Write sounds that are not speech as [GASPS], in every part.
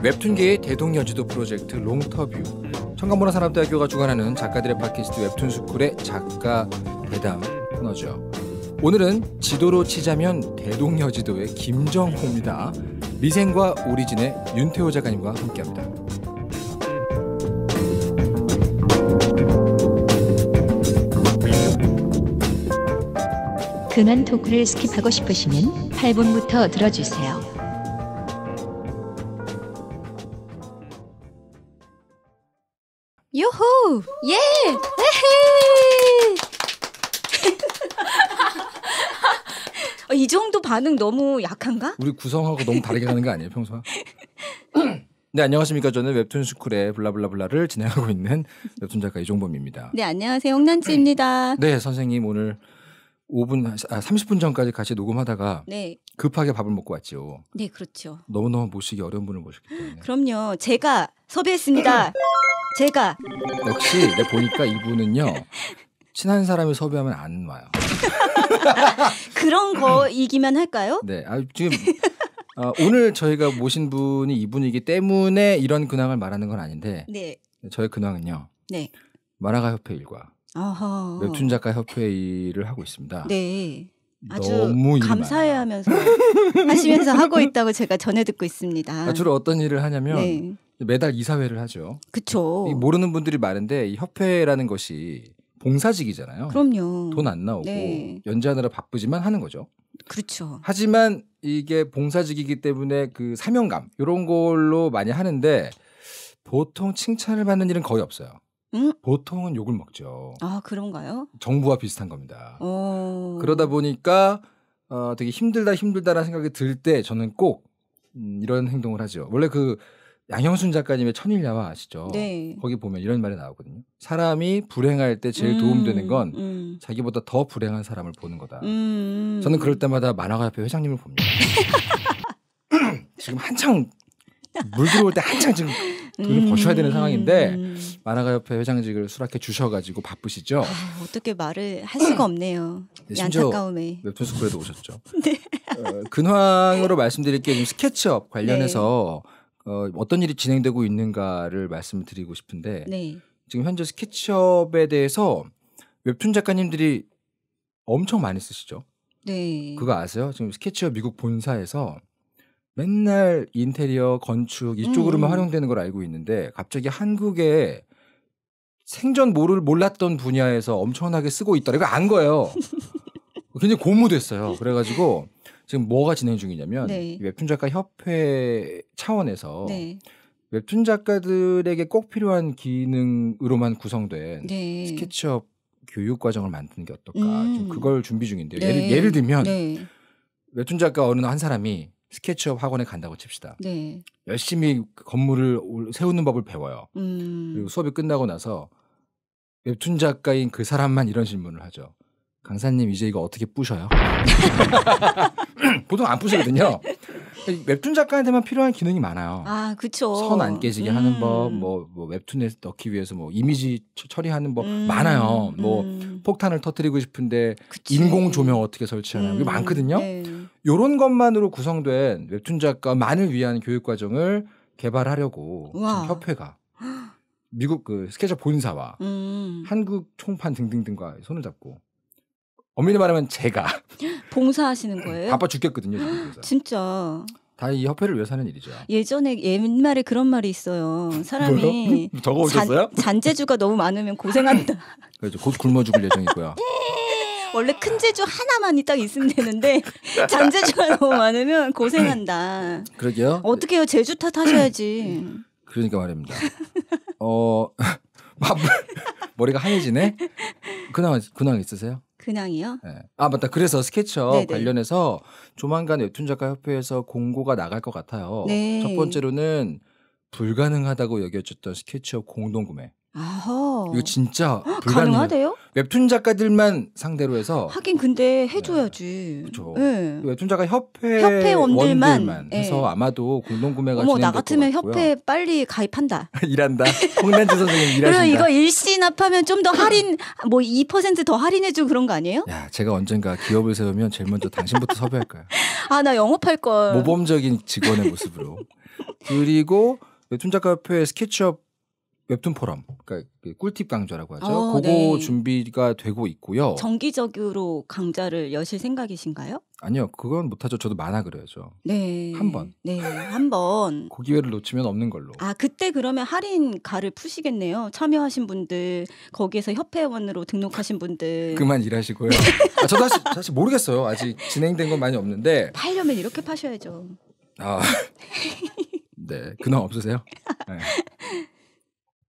웹툰계의 대동 여지도 프로젝트 롱터뷰 청강문화 산업대학교가 주관하는 작가들의 팟캐스트 웹툰 스쿨의 작가 대담 코너죠. 오늘은 지도로 치자면 대동 여지도의 김정호입니다. 미생과 오리진의 윤태호 작가님과 함께합니다. 근황 토크를 스킵하고 싶으시면 8분부터 들어주세요. 요호! 예! 에헤이! [LAUGHS] 어, 이 정도 반응 너무 약한가? 우리 구성하고 너무 다르게 가는 거 아니에요, 평소와? [CLEARS THROAT] 네, 안녕하십니까. 저는 웹툰 스쿨의 블라블라블라를 진행하고 있는 웹툰 작가 이종범입니다. 네, 안녕하세요. 홍난지입니다. 네, 선생님 오늘 5분 30분 아, 아, 전까지 같이 녹음하다가 네. 급하게 밥을 먹고 왔죠. 네, 그렇죠. 너무너무 모시기 어려운 분을 모셨기 때문에. 그럼요. 제가 섭외했습니다. 제가 역시 내 보니까 이분은요. 친한 사람을 섭외하면 안 와요. [LAUGHS] 그런 거이기만 할까요? 네. 아 지금 어, 오늘 저희가 모신 분이 이분이기 때문에 이런 근황을 말하는 건 아닌데 네. 저의 근황은요. 네. 만화가 협회 일과 웹툰 작가 협회 일을 하고 있습니다. 네. 아주 감사해하면서 하시면서 하고 [LAUGHS] 있다고 제가 전해 듣고 있습니다. 아, 주로 어떤 일을 하냐면 네. 매달 이사회를 하죠. 그렇죠. 모르는 분들이 많은데 이 협회라는 것이 봉사직이잖아요. 그럼요. 돈 안 나오고 네. 연재하느라 바쁘지만 하는 거죠. 그렇죠. 하지만 이게 봉사직이기 때문에 그 사명감 이런 걸로 많이 하는데 보통 칭찬을 받는 일은 거의 없어요. 음? 보통은 욕을 먹죠. 아 그런가요? 정부와 비슷한 겁니다. 오. 어. 그러다 보니까 어, 되게 힘들다 힘들다라는 생각이 들 때 저는 꼭 음, 이런 행동을 하죠. 원래 그 양형순 작가님의 천일야화 아시죠? 네. 거기 보면 이런 말이 나오거든요. 사람이 불행할 때 제일 음, 도움되는 건 음. 자기보다 더 불행한 사람을 보는 거다. 음, 음. 저는 그럴 때마다 만화가 협회 회장님을 봅니다. [LAUGHS] 지금 한창 물 들어올 때 한창 지금 돈을 음. 버셔야 되는 상황인데 음. 만화가 옆에 회장직을 수락해 주셔가지고 바쁘시죠. 아 어떻게 말을 할 수가 없네요. 네, 안타까움에 웹툰 스쿨에도 오셨죠. [LAUGHS] 네. 어, 근황으로 말씀드릴 게 스케치업 관련해서 네. 어, 어떤 일이 진행되고 있는가를 말씀드리고 싶은데 네. 지금 현재 스케치업에 대해서 웹툰 작가님들이 엄청 많이 쓰시죠. 네. 그거 아세요? 지금 스케치업 미국 본사에서 맨날 인테리어 건축 이쪽으로만 음. 활용되는 걸 알고 있는데 갑자기 한국에 생전 모를 몰랐던 분야에서 엄청나게 쓰고 있다. 이거 안 거예요. [LAUGHS] 굉장히 고무됐어요. 그래가지고 지금 뭐가 진행 중이냐면 네. 웹툰 작가 협회 차원에서 네. 웹툰 작가들에게 꼭 필요한 기능으로만 구성된 네. 스케치업 교육 과정을 만드는 게 어떨까? 음. 지 그걸 준비 중인데요. 예를, 네. 예를 들면 네. 웹툰 작가 어느 한 사람이 스케치업 학원에 간다고 칩시다. 네. 열심히 건물을 세우는 법을 배워요. 음. 그리고 수업이 끝나고 나서 웹툰 작가인 그 사람만 이런 질문을 하죠. 강사님 이제 이거 어떻게 부셔요? [LAUGHS] 보통 안 부시거든요. 웹툰 작가한테만 필요한 기능이 많아요. 아, 그렇선안 깨지게 음. 하는 법, 뭐, 뭐, 웹툰에 넣기 위해서 뭐 이미지 처리하는 법 음. 많아요. 뭐 음. 폭탄을 터뜨리고 싶은데 그치. 인공 조명 어떻게 설치하나 이게 음. 많거든요. 네. 요런 것만으로 구성된 웹툰 작가만을 위한 교육 과정을 개발하려고 협회가 미국 그 스케쳐 본사와 음. 한국 총판 등등등과 손을 잡고 엄밀히 말하면 제가 [LAUGHS] 봉사하시는 거예요? 바빠 죽겠거든요. 진짜. 다 이 협회를 위해서 하는 일이죠. 예전에 옛말에 그런 말이 있어요. [LAUGHS] 사람이 적어오셨어요? [LAUGHS] 잔, 재주가 너무 많으면 고생한다. 그래서곧 굶어 죽을 예정이고요. 네. 원래 큰 제주 하나만이 딱 있으면 되는데 잔재주가 [LAUGHS] 너무 많으면 고생한다. 그러게요. 어떻게요? 제주 탓하셔야지. 그러니까 말입니다. 어 [LAUGHS] 아, 뭐, 머리가 하얘지네. 근황 근황 있으세요? 근황이요? 네. 아 맞다. 그래서 스케쳐 네네. 관련해서 조만간 웹툰 작가 협회에서 공고가 나갈 것 같아요. 네. 첫 번째로는 불가능하다고 여겨졌던 스케치업 공동 구매. 아허. 이거 진짜 불가능하대요 웹툰 작가들만 상대로 해서 하긴 근데 해줘야지. 그렇죠. 네. 예. 웹툰 작가 협회, 협회 원들만, 예. 해서 네. 아마도 공동 구매가 어머 나 같으면 협회 빨리 가입한다. [LAUGHS] 일한다. 홍단지 선생님 일하신다. 그럼 이거 일시납하면 좀 더 할인 뭐 2%더 할인해주 그런 거 아니에요? 야 제가 언젠가 기업을 세우면 제일 먼저 당신부터 섭외할 거야. 아나 영업할 걸. 모범적인 직원의 모습으로. 그리고 웹툰 작가 협회 스케치업 웹툰 포럼, 그러니까 꿀팁 강좌라고 하죠. 어, 그거 네. 준비가 되고 있고요. 정기적으로 강좌를 여실 생각이신가요? 아니요, 그건 못하죠. 저도 만화 그려야죠. 네, 한 번. 네, 한 번. [LAUGHS] 그 기회를 놓치면 없는 걸로. 아, 그때 그러면 할인가를 푸시겠네요. 참여하신 분들, 거기에서 협회원으로 등록하신 분들. 그만 일하시고요. 아, 저도 사실, 사실 모르겠어요. 아직 진행된 건 많이 없는데. 팔려면 이렇게 파셔야죠. 아, [LAUGHS] 네, 근황 없으세요? 네.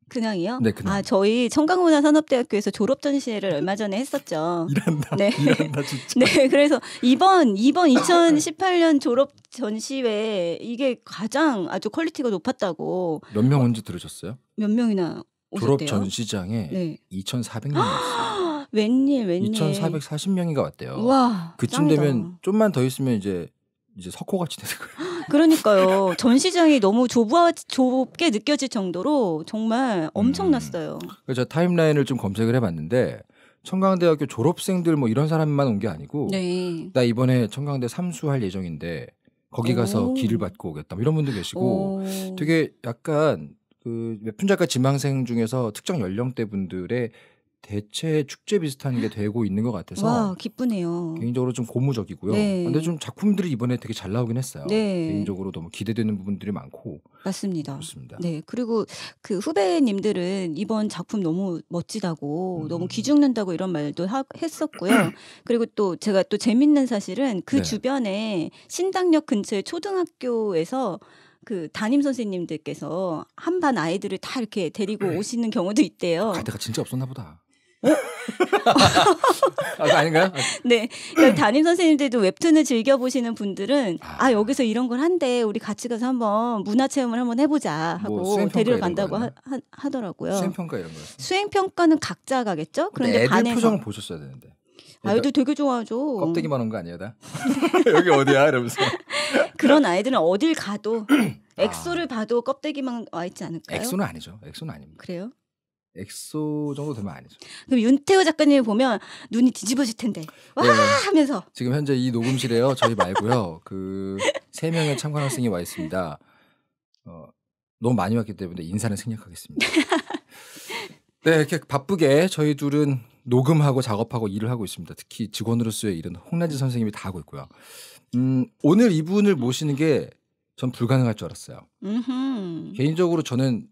근황이요? 네, 근황. 아, 저희 청강문화산업대학교에서 졸업 전시회를 얼마 전에 했었죠. [LAUGHS] 일한다. 네. 일한다 진짜. [LAUGHS] 네, 그래서 이번 이번 2018년 졸업 전시회 이게 가장 아주 퀄리티가 높았다고. 몇 명 온지 들으셨어요? 몇 명이나 오셨대요? 졸업 전시장에 네. 2,400명이 왔어요. [GASPS] 웬일 웬일. 2,440명이가 왔대요. 와. 그쯤 짱이다. 되면 좀만 더 있으면 이제 이제 석호같이 되는 거예요. [GASPS] 그러니까요. 전시장이 너무 좁아 좁게 느껴질 정도로 정말 엄청났어요. 음. 그래서 타임라인을 좀 검색을 해봤는데 청강대학교 졸업생들 뭐 이런 사람만 온 게 아니고 네. 나 이번에 청강대 삼수할 예정인데 거기 가서 오. 길을 받고 오겠다 뭐 이런 분도 계시고 오. 되게 약간 그 웹툰 작가 지망생 중에서 특정 연령대 분들의 대체 축제 비슷한 게 되고 있는 것 같아서 와 기쁘네요. 개인적으로 좀 고무적이고요. 네. 근데 좀 작품들이 이번에 되게 잘 나오긴 했어요. 네. 개인적으로 너무 기대되는 부분들이 많고 맞습니다. 좋습니다. 네 그리고 그 후배님들은 이번 작품 너무 멋지다고 음. 너무 기죽는다고 이런 말도 하, 했었고요. [CLEARS THROAT] 그리고 또 제가 또 재밌는 사실은 그 네. 주변에 신당역 근처의 초등학교에서 그 담임 선생님들께서 한반 아이들을 다 이렇게 데리고 [CLEARS THROAT] 오시는 경우도 있대요. 아, 가대가 진짜 없었나 보다. 어? 아, 아닌가요? 네. 그러니까 음. 담임 선생님들도 웹툰을 즐겨 보시는 분들은 아. 아, 여기서 이런 걸 한데 우리 같이 가서 한번 문화 체험을 한번 해보자 뭐 하고 뭐 데리러 간다고 하, 하, 더라고요 수행 평가 이런 거요? 수행 평가는 각자 가겠죠. 그런데 반에서 표정 보셨어야 되는데. 아이들 그러니까 되게 좋아하죠. 껍데기만 온 거 아니야 나? 여기 어디야 이러면서. 그런 아이들은 어딜 가도 [CLEARS THROAT] 아. 엑소를 아. 봐도 껍데기만 와 있지 않을까요? 엑소는 아니죠. 엑소는 아닙니다. 그래요? 엑소 정도 되면 아니죠. 그럼 윤태호 작가님 보면 눈이 뒤집어질 텐데 와 네. 하면서 지금 현재 이 녹음실에요. 저희 말고요. 그 세 명의 참관 학생이 와 있습니다. 어, 너무 많이 왔기 때문에 인사는 생략하겠습니다. [LAUGHS] 네 이렇게 바쁘게 저희 둘은 녹음하고 작업하고 일을 하고 있습니다. 특히 직원으로서의 일은 홍란지 선생님이 다 하고 있고요. 음, 오늘 이분을 모시는 게 전 불가능할 줄 알았어요. 개인적으로 저는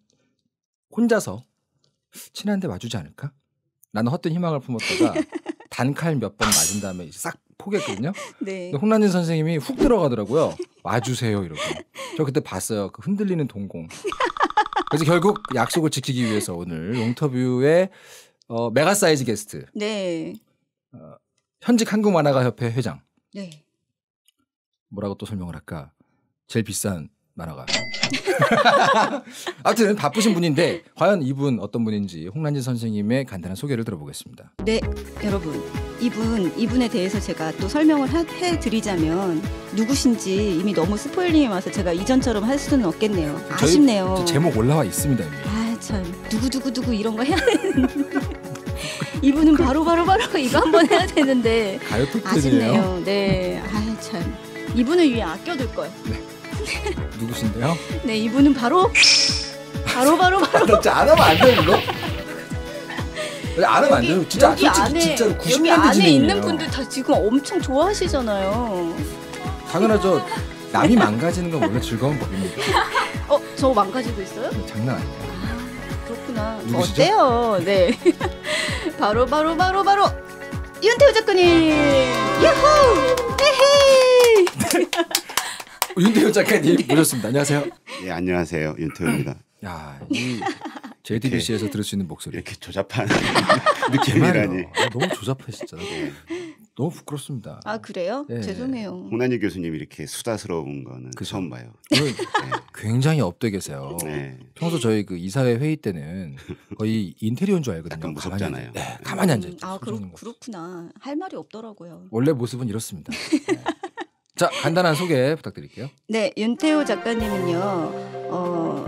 혼자서 친한데 와주지 않을까? 나는 헛된 희망을 품었다가 [LAUGHS] 단칼 몇 번 맞은 다음에 이제 싹 포기했거든요. 네. 근데 홍란진 선생님이 훅 들어가더라고요. 와주세요 이러고. 저 그때 봤어요. 그 흔들리는 동공. 그래서 결국 약속을 지키기 위해서 오늘 인터뷰에 어, 메가 사이즈 게스트. 네. 어, 현직 한국 만화가 협회 회장. 네. 뭐라고 또 설명을 할까? 제일 비싼 날아가. [LAUGHS] 아무튼 바쁘신 분인데 과연 이분 어떤 분인지 홍란진 선생님의 간단한 소개를 들어보겠습니다. 네, 여러분. 이분 이분에 대해서 제가 또 설명을 해 드리자면 누구신지 이미 너무 스포일링이 와서 제가 이전처럼 할 수는 없겠네요. 아쉽네요. 제목 올라와 있습니다. 아, 참. 누구누구누구 이런 거 해야 되는데. 이분은 바로바로바로 [LAUGHS] 이거 한 번 해야 되는데 아쉽네요. 네, 아 참. 이분을 위해 아껴둘 걸. 네. [LAUGHS] 누구신데요? 네, 이분은 바로 바로 바로 바로 [LAUGHS] 진짜 안 하면 안 돼요 이거? 안 하면 안 돼요. 진짜 여기 솔직히 안에 진짜로 90년대 여기 안에 진행이에요. 있는 분들 다 지금 엄청 좋아하시잖아요. 당연하죠. 남이 망가지는 건 원래 즐거운 법입니다. 어, 저 망가지고 있어요? 음, 장난 아니에요. 아, 그렇구나. 누구시죠? 어때요? 네. [LAUGHS] 바로 바로 바로 바로 윤태우 작가님. 유후! 헤헤. 윤태호 작가님 [LAUGHS] 네. 모셨습니다. 안녕하세요. 예, 안녕하세요. 윤태호입니다. 야, 이 JTBC에서 들을 수 있는 목소리. 이렇게 조잡한 느낌이라니. 아, 너무 조잡해 진짜. 네. 너무 부끄럽습니다. 아 그래요? 네. 죄송해요. 홍난희 교수님 이렇게 수다스러운 거는 그 처음 봐요. 네. 굉장히 업되 계세요. 네. 평소 저희 그 이사회 회의 때는 거의 인테리어인 줄 알거든요. 약간 무섭잖아요. 가만히, 네, 가만히 음, 앉아 있죠. 아 그렇, 그렇구나. 할 말이 없더라고요. 원래 모습은 이렇습니다. [LAUGHS] 자 간단한 소개 부탁드릴게요. 네, 윤태호 작가님은요. 어,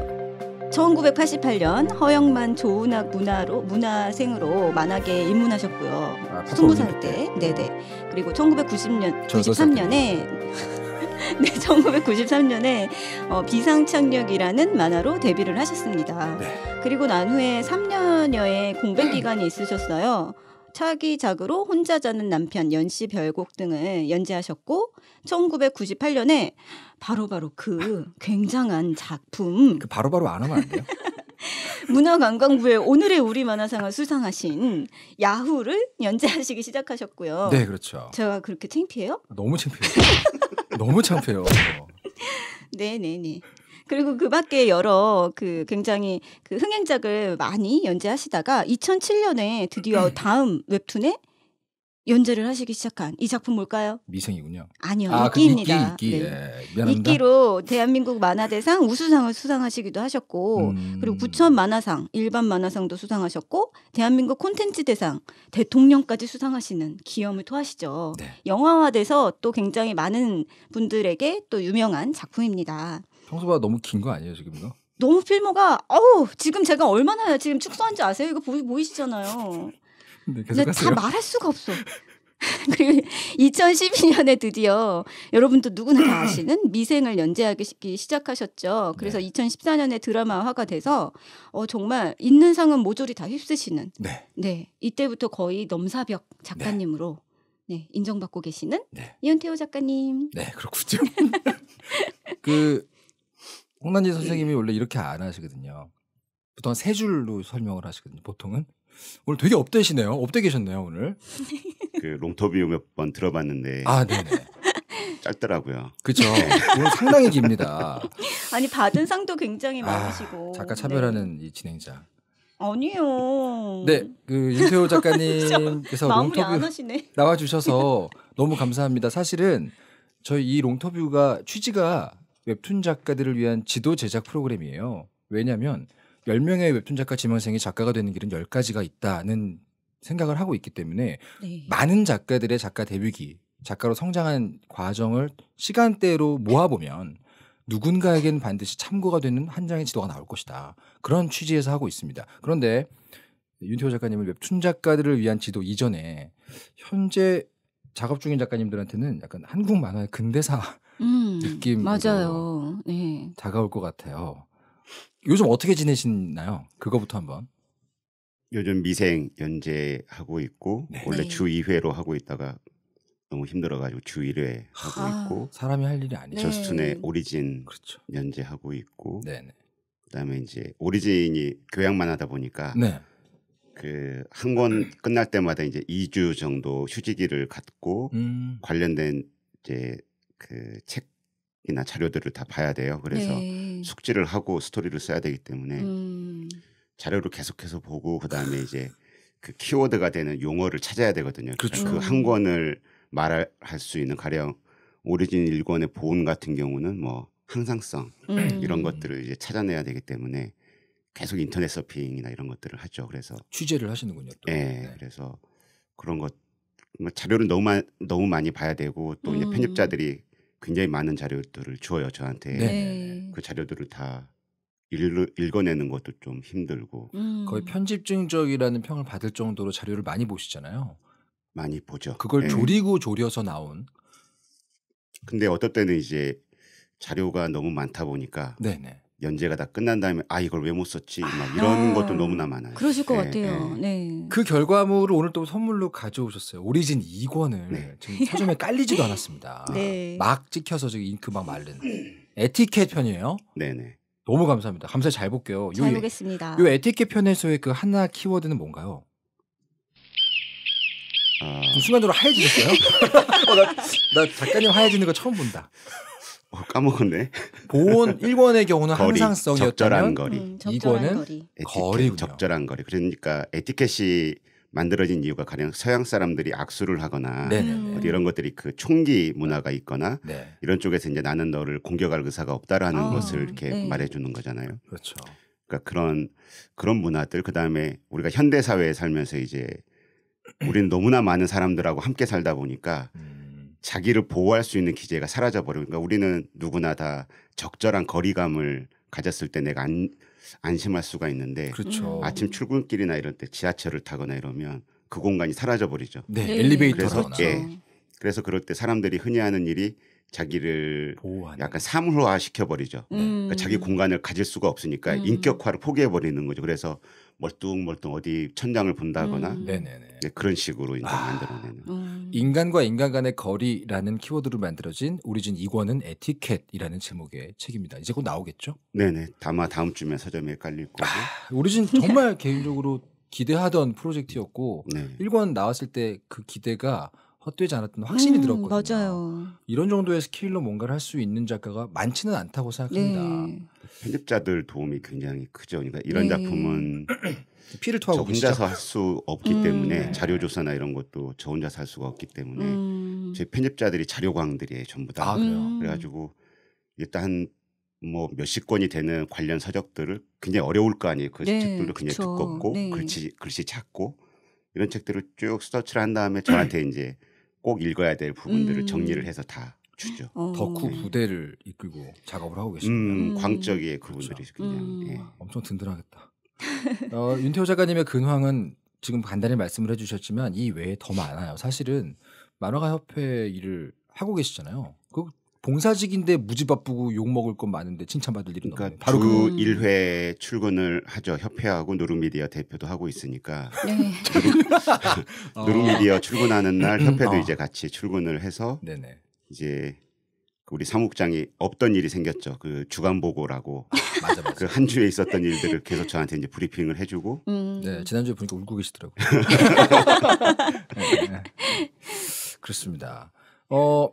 1988년 허영만 조은학 문화로 문화생으로 만화계에 입문하셨고요. 아, 20살 때. [LAUGHS] 네, 네. 그리고 1990년 93년에 네, 1993년에 어, 비상착력이라는 만화로 데뷔를 하셨습니다. 네. 그리고 난 후에 3년여의 공백 기간이 있으셨어요. 차기작으로 혼자 자는 남편, 연씨 별곡 등을 연재하셨고 1998년에 바로바로 바로 그 굉장한 작품 그 바로바로 안 하면 안 돼요? [LAUGHS] 문화관광부의 오늘의 우리 만화상을 수상하신 야후를 연재하시기 시작하셨고요. 네, 그렇죠. 제가 그렇게 창피해요? 너무 창피해요. 너무 창피해요. [LAUGHS] 네, 네, 네. 그리고 그 밖에 여러 그 굉장히 그 흥행작을 많이 연재하시다가 2007년에 드디어 네. 다음 웹툰에 연재를 하시기 시작한 이 작품 뭘까요? 미생이군요. 아니요, 아, 인기입니다. 그 인기, 인기. 네. 예, 로 대한민국 만화대상 우수상을 수상하시기도 하셨고, 음... 그리고 부천 만화상, 일반 만화상도 수상하셨고, 대한민국 콘텐츠 대상, 대통령까지 수상하시는 기염을 토하시죠. 네. 영화화돼서 또 굉장히 많은 분들에게 또 유명한 작품입니다. 평소보다 너무 긴 거 아니에요 지금 이거? 너무 필모가 어우 지금 제가 얼마나 지금 축소한지 아세요? 이거 보이, 보이시잖아요. 네, 다 말할 수가 없어. [LAUGHS] 그리고 2012년에 드디어 여러분도 누구나 다 아시는 [CLEARS THROAT] 미생을 연재하기 시작하셨죠. 그래서 네. 2014년에 드라마화가 돼서 어, 정말 있는 상은 모조리 다 휩쓰시는. 네. 네. 이때부터 거의 넘사벽 작가님으로 네. 네 인정받고 계시는 네. 이현태호 작가님. 네, 그렇군요. [LAUGHS] 그 홍남지 선생님이 네. 원래 이렇게 안 하시거든요. 보통 세 줄로 설명을 하시거든요. 보통은 오늘 되게 업되시네요. 업되 계셨네요 오늘. 그 롱터뷰 몇 번 들어봤는데. 아 네네. [LAUGHS] 짧더라고요. 그렇죠. 네. 오 상당히 깁니다. [LAUGHS] 아니 받은 상도 굉장히 아, 많으시고. 작가 차별하는 네. 이 진행자. 아니요. 네, 그 윤태호 작가님께서 [LAUGHS] 롱터뷰 나와주셔서 너무 감사합니다. 사실은 저희 이 롱터뷰가 취지가 웹툰 작가들을 위한 지도 제작 프로그램이에요. 왜냐하면 10명의 웹툰 작가 지망생이 작가가 되는 길은 10가지가 있다는 생각을 하고 있기 때문에 네. 많은 작가들의 작가 데뷔기, 작가로 성장한 과정을 시간대로 모아보면 누군가에겐 반드시 참고가 되는 한 장의 지도가 나올 것이다. 그런 취지에서 하고 있습니다. 그런데 윤태호 작가님은 웹툰 작가들을 위한 지도 이전에 현재 작업 중인 작가님들한테는 약간 한국 만화의 근대사 음, 느낌 맞아요. 네. 다가올 것 같아요. 요즘 어떻게 지내시나요? 그거부터 한번. 요즘 미생 연재하고 있고 네. 원래 네. 주 2회로 하고 있다가 너무 힘들어가지고 주 1회 하고 아, 있고 사람이 할 일이 아니죠. 저스툰의 네. 오리진 그렇죠. 연재하고 있고 네네. 그다음에 이제 오리진이 교양만 하다 보니까 네. 그한권 끝날 때마다 이제 2주 정도 휴지기를 갖고 음. 관련된 이제 그 책이나 자료들을 다 봐야 돼요. 그래서 네. 숙지를 하고 스토리를 써야 되기 때문에 음. 자료를 계속해서 보고 그다음에 이제 그 키워드가 되는 용어를 찾아야 되거든요. 그렇한그러니그 그렇죠. 음. 권을 말할 수 있는 가령 오리진 1권의 보온 같은 경우는 뭐 항상성 음. 이런 것들을 이제 찾아내야 되기 때문에 계속 인터넷 서핑이나 이런 것들을 하죠. 그래서 취재를 하시는군요. 또. 예, 네. 그래서 그런 것 뭐 자료를 너무 많이, 너무 많이 봐야 되고 또 음. 이제 편집자들이 굉장히 많은 자료들을 주어요 저한테 네. 네. 그 자료들을 다 읽, 어내는 것도 좀 힘들고 음. 거의 편집증적이라는 평을 받을 정도로 자료를 많이 보시잖아요. 많이 보죠. 그걸 네. 조리고 조려서 나온. 근데 어떨 때는 이제 자료가 너무 많다 보니까 네네. 네. 연재가 다 끝난 다음에 아 이걸 왜 못 썼지 막 아. 이런 아, 것도 너무나 많아요. 그러실 것 네, 같아요. 네. 네. 그 결과물을 오늘 또 선물로 가져오셨어요. 오리진 2권을 네. 지금 서점에 깔리지도 않았습니다. [LAUGHS] 네. 막 찍혀서 지금 잉크 막 마른 에티켓 편이에요. 네네. 너무 감사합니다. 감사 잘 볼게요. 잘 요, 보겠습니다. 요 에티켓 편에서의 그 하나 키워드는 뭔가요? 아... 순간적으로 하얘지셨어요? [LAUGHS] [LAUGHS] 어, 나, 나 작가님 하얘지는 거 처음 본다. 어, 까먹었네. 보온 1권의 경우는 거리, 항상성이었다면 적절한 거리. 음, 2권은 거리. 적절한 거리. 그러니까 에티켓이 만들어진 이유가 가령 서양 사람들이 악수를 하거나 네네 음. 이런 것들이 그 총기 문화가 있거나 네. 이런 쪽에서 이제 나는 너를 공격할 의사가 없다라는 아, 것을 이렇게 네. 말해주는 거잖아요. 그렇죠. 그러니까 그런 그런 문화들 그 다음에 우리가 현대 사회에 살면서 이제 우리는 너무나 많은 사람들하고 함께 살다 보니까 음. 자기를 보호할 수 있는 기재가 사라져 버려. 그러니까 우리는 누구나 다 적절한 거리감을 가졌을 때 내가 안, 안심할 수가 있는데 그렇죠. 음. 아침 출근길이나 이런때 지하철을 타거나 이러면 그 공간이 사라져 버리죠. 네, 네. 엘리베이터나. 그래서, 예. 그래서 그럴 때 사람들이 흔히 하는 일이 자기를 보호하는. 약간 사물화 시켜 버리죠. 네. 그러니까 자기 공간을 가질 수가 없으니까 음. 인격화를 포기해 버리는 거죠. 그래서 멀뚱멀뚱 어디 천장을 본다거나 음. 네, 그런 식으로 인제 아. 만들어내는 음. 인간과 인간 간의 거리라는 키워드로 만들어진 우리진 2권은 에티켓이라는 제목의 책입니다. 이제 곧 나오겠죠? 네네 아마 다음 주면 서점에 깔릴 거고 아, 오리진 정말 [LAUGHS] 개인적으로 기대하던 프로젝트였고 네. 1권 나왔을 때 그 기대가 헛되지 않았던 확신이 음, 들었거든요. 맞아요. 이런 정도의 스케일로 뭔가를 할 수 있는 작가가 많지는 않다고 생각합니다. 네. 편집자들 도움이 굉장히 크죠. 그러니까 이런 네. 작품은 [CLEARS THROAT] 피를 토하고 저 혼자서 할 수 없기 음. 때문에 네. 자료 조사나 이런 것도 저 혼자서 할 수가 없기 때문에 음. 제 편집자들이 자료광들이에요 전부 다. 아, 그래요. 음. 그래가지고 일단 뭐 몇십 권이 되는 관련 서적들을 굉장히 어려울 거 아니에요. 그 네, 책들도 굉장히 그쵸. 두껍고 네. 글씨 글씨 작고 이런 책들을 쭉 스터치를 한 다음에 저한테 [CLEARS THROAT] 이제 꼭 읽어야 될 부분들을 음. 정리를 해서 다 주죠. 어. 덕후 부대를 이끌고 작업을 하고 음, 계시군요. 음, 광적의 그분들이 그렇죠. 그냥 음. 예. 엄청 든든하겠다. [LAUGHS] 어, 윤태호 작가님의 근황은 지금 간단히 말씀을 해주셨지만 이 외에 더 많아요. 사실은 만화가 협회 일을 하고 계시잖아요. 봉사직인데 무지 바쁘고 욕 먹을 건 많은데 칭찬받을 일은 그러니까 없네요. 바로 주그 1회 출근을 하죠. 협회하고 누르미디어 대표도 하고 있으니까. 네. 누르 [LAUGHS] 미디어 어. 출근하는 날 협회도 어. 이제 같이 출근을 해서 네네. 이제 그 우리 사무국장이 없던 일이 생겼죠. 그 주간 보고라고 [LAUGHS] 그한 주에 있었던 일들을 계속 저한테 이제 브리핑을 해주고. 음. 네 지난주에 보니까 울고 계시더라고요. [LAUGHS] 네, 네. 그렇습니다. 어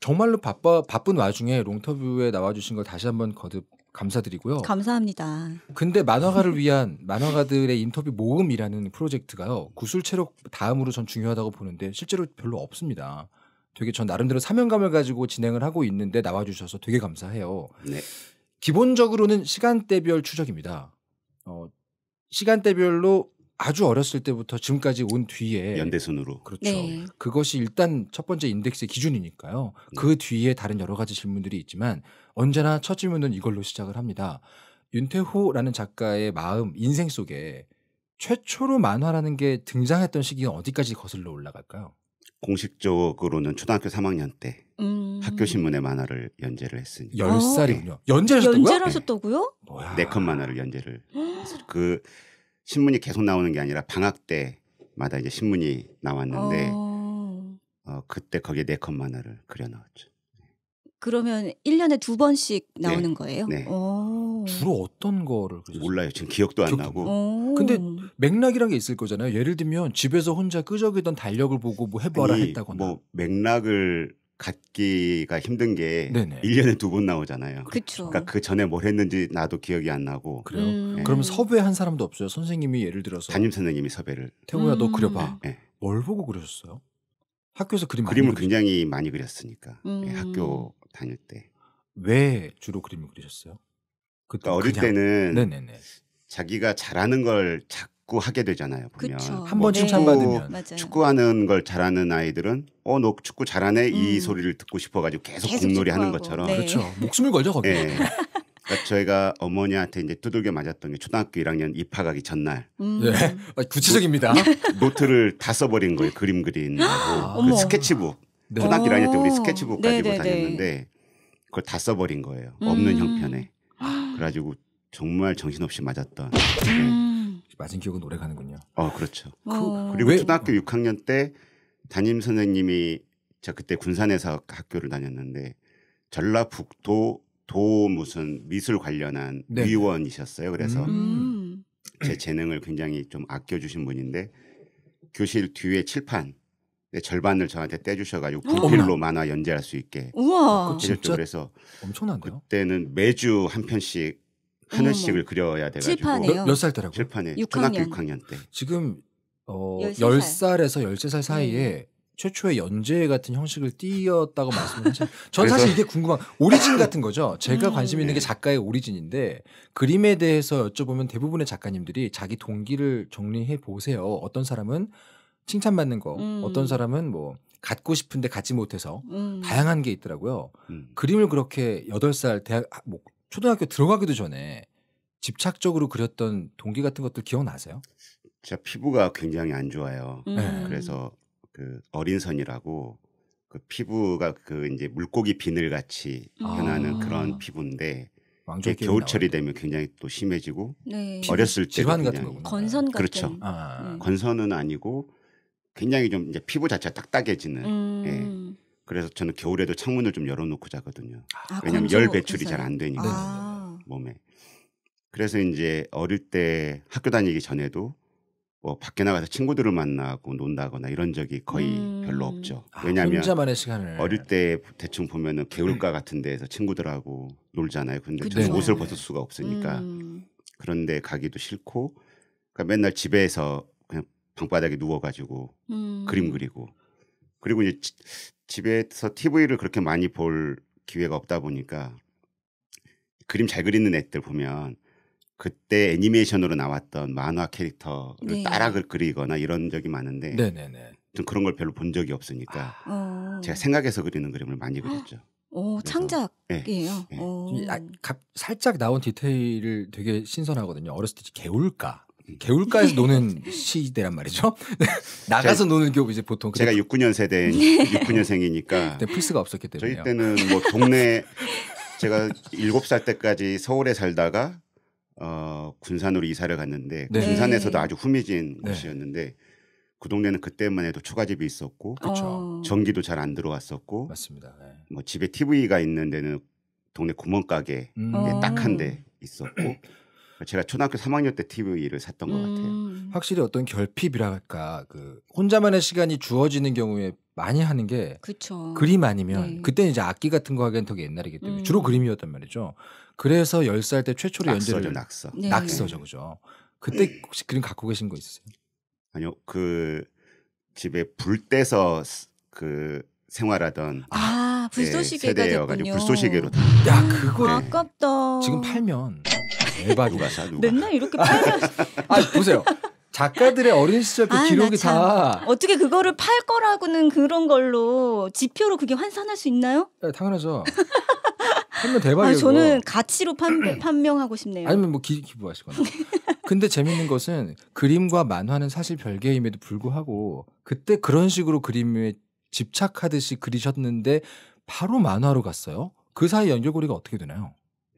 정말로 바빠 바쁜 와중에 롱터뷰에 나와주신 걸 다시 한번 거듭 감사드리고요. 감사합니다. 근데 만화가를 [LAUGHS] 위한 만화가들의 인터뷰 모음이라는 프로젝트가요. 구술 체력 다음으로 전 중요하다고 보는데 실제로 별로 없습니다. 되게 전 나름대로 사명감을 가지고 진행을 하고 있는데 나와주셔서 되게 감사해요. 네. 기본적으로는 시간대별 추적입니다. 어, 시간대별로 아주 어렸을 때부터 지금까지 온 뒤에 연대선으로 그렇죠. 네. 그것이 일단 첫 번째 인덱스의 기준이니까요. 네. 그 뒤에 다른 여러 가지 질문들이 있지만 언제나 첫 질문은 이걸로 시작을 합니다. 윤태호라는 작가의 마음, 인생 속에 최초로 만화라는 게 등장했던 시기는 어디까지 거슬러 올라갈까요? 공식적으로는 초등학교 3학년 때 음... 학교 신문에 만화를 연재를 했으니 10살이군요. 네. 연재를 하셨다고요? 연재를 하셨다고요? 네. 뭐야. 네컷 만화를 연재를 그 신문이 계속 나오는 게 아니라 방학 때마다 이제 신문이 나왔는데 어, 어 그때 거기에 네컷 만화를 그려 넣었죠. 네. 그러면 1년에 두 번씩 네. 나오는 네. 거예요? 네. 주로 어떤 거를 그리셨요 몰라요. 지금 기억도 안 기억... 나고. 근데 맥락이란 게 있을 거잖아요. 예를 들면 집에서 혼자 끄적이던 달력을 보고 뭐 해봐라 했다거나. 뭐 맥락을 갖기가 힘든 게 네네. 1년에 두 번 나오잖아요. 그쵸. 그러니까 그 전에 뭘 했는지 나도 기억이 안 나고. 그래요. 음. 네. 그럼 섭외한 사람도 없어요. 선생님이 예를 들어서 담임 선생님이 섭외를 태호야 너 음. 그려봐. 네, 네. 뭘 보고 그렸어요? 학교에서 그림 많이 그림을 그리셨- 굉장히 많이 그렸으니까 예, 음. 예, 학교 다닐 때. 왜 주로 그림을 그리셨어요? 그때 그러니까 어릴 때는 네네네. 자기가 잘하는 걸 자, 축구 하게 되잖아요. 보면 한번 칭찬받으면 네. 맞아요. 축구하는 걸 잘하는 아이들은 어 너 축구 잘하네 음. 이 소리를 듣고 싶어가지고 계속, 계속 공놀이 하는 것처럼 네. 그렇죠. 목숨을 걸죠 거기. 네. 그러니까 저희가 어머니한테 이제 두들겨 맞았던 게 초등학교 1학년 입학하기 전날. 음. 네, 아, 구체적입니다. 노, 트를다 써버린 거예요. 그림 그린다고 아, 그 스케치북. 네. 초등학교 1학년 때 우리 어. 스케치북 가지고 네네네. 네. 다녔는데 그걸 다 써버린 거예요. 음. 없는 음. 형편에. 그래가지고 정말 정신없이 맞았던. 네. 맞은 기억은 오래 가는군요. 어, 그렇죠. 어... 그, 리고 초등학교 6학년 때 담임 선생님이 저 그때 군산에서 학교를 다녔는데 전라북도 도 무슨 미술 관련한 네. 위원이셨어요. 그래서 음. 음. 제 재능을 굉장히 좀 아껴주신 분인데 교실 뒤에 칠판 네, 절반을 저한테 떼주셔가지고 분필로 만화 연재할 수 있게 우와. 그 해줬죠. 그래서 엄청난데요? 그때는 매주 한 편씩 하나씩을 그려야 돼가지고 칠판에요? 몇살 때라고? 칠판에 6학년. 초학교 6학년 때. 지금 어 13살. 10살에서 13살 사이에 네. 최초의 연재 같은 형식을 띄었다고 말씀하셨죠. 전 [LAUGHS] 사실 이게 궁금한 오리진 같은 거죠. 제가 관심 있는 게 네. 작가의 오리진인데 그림에 대해서 여쭤보면 대부분의 작가님들이 자기 동기를 정리해 보세요. 어떤 사람은 칭찬받는 거, 음. 어떤 사람은 뭐 갖고 싶은데 갖지 못해서 음. 다양한 게 있더라고요. 음. 그림을 그렇게 8살 대학 아, 뭐 초등학교 들어가기도 전에 집착적으로 그렸던 동기 같은 것들 기억나세요? 제가 피부가 굉장히 안 좋아요. 음. 네. 그래서 그 어린 선이라고 그 피부가 그 이제 물고기 비늘 같이 음. 변하는 아. 그런 피부인데 겨울철이 되면 굉장히 또 심해지고 네. 어렸을 때 질환 같은 거 건선 같은 그렇죠. 아. 네. 건선은 아니고 굉장히 좀 이제 피부 자체가 딱딱해지는 음. 예. 그래서 저는 겨울에도 창문을 좀 열어놓고 자거든요. 아, 왜냐하면 열 배출이 잘 안 되니까 아. 몸에. 그래서 이제 어릴 때 학교 다니기 전에도 뭐 밖에 나가서 친구들을 만나고 논다거나 이런 적이 거의 음. 별로 없죠. 왜냐하면 아, 어릴 때 대충 보면은 네. 개울가 같은 데에서 친구들하고 놀잖아요. 근데 그쵸. 저는 옷을 네. 벗을 수가 없으니까 음. 그런데 가기도 싫고 그러니까 맨날 집에서 그냥 방바닥에 누워가지고 음. 그림 그리고 그리고 이제 집에서 TV를 그렇게 많이 볼 기회가 없다 보니까 그림 잘 그리는 애들 보면 그때 애니메이션으로 나왔던 만화 캐릭터를 네. 따라 그, 그리거나 이런 적이 많은데 네네네. 전 그런 걸 별로 본 적이 없으니까 아. 어. 제가 생각해서 그리는 그림을 많이 그렸죠. 오, 창작이에요. 네, 네. 살짝 나온 디테일을 되게 신선하거든요. 어렸을 때 개울가 개울가에서 노는 시대란 말이죠. [LAUGHS] 네. 나가서 노는 게 이제 보통 제가 69년 세대 69년생이니까 그때 스가 네. [LAUGHS] 없었기 때문에 저희 때는 뭐 동네 제가 7살 때까지 서울에 살다가 어, 군산으로 이사를 갔는데 네. 군산에서도 아주 후미진 네. 곳이었는데 그 동네는 그때만 해도 초가집이 있었고 그쵸. 어. 전기도 잘 안 들어왔었고 맞습니다. 네. 뭐 집에 TV가 있는 데는 동네 구멍가게 음. 딱한 대 어. 있었고 그 제가 초등학교 3학년 때 TV를 샀던 음. 것 같아요. 음. 확실히 어떤 결핍이랄까 그 혼자만의 시간이 주어지는 경우에 많이 하는 게 그쵸. 그림 아니면 네. 그때는 이제 악기 같은 거 하기엔 되게 옛날이기 때문에 음. 주로 그림이었단 말이죠. 그래서 10살 때 최초로 낙서죠, 연재를 낙서. 네. 낙서죠. 그죠. 그때 혹시 그림 갖고 계신 거 있으세요? 아니요. 그 집에 불 떼서 그 생활하던 아, 불쏘시개가 예, 네, 됐군요. 불쏘시개로 다. 야, 그거 아, 아깝다. 지금 팔면 대박이 누가 사, 누가. 맨날 이렇게 팔면 아 보세요. 작가들의 어린 시절 그 아, 기록이 다 어떻게 그거를 팔 거라고는 그런 걸로 지표로 그게 환산할 수 있나요? 네, 당연하죠. 판매 대박이에요. 아, 저는 가치로 판, [CLEARS THROAT] 판명하고 싶네요. 아니면 뭐 기, 부하시거나 근데 재밌는 것은 그림과 만화는 사실 별개임에도 불구하고 그때 그런 식으로 그림에 집착하듯이 그리셨는데 바로 만화로 갔어요. 그 사이 연결고리가 어떻게 되나요?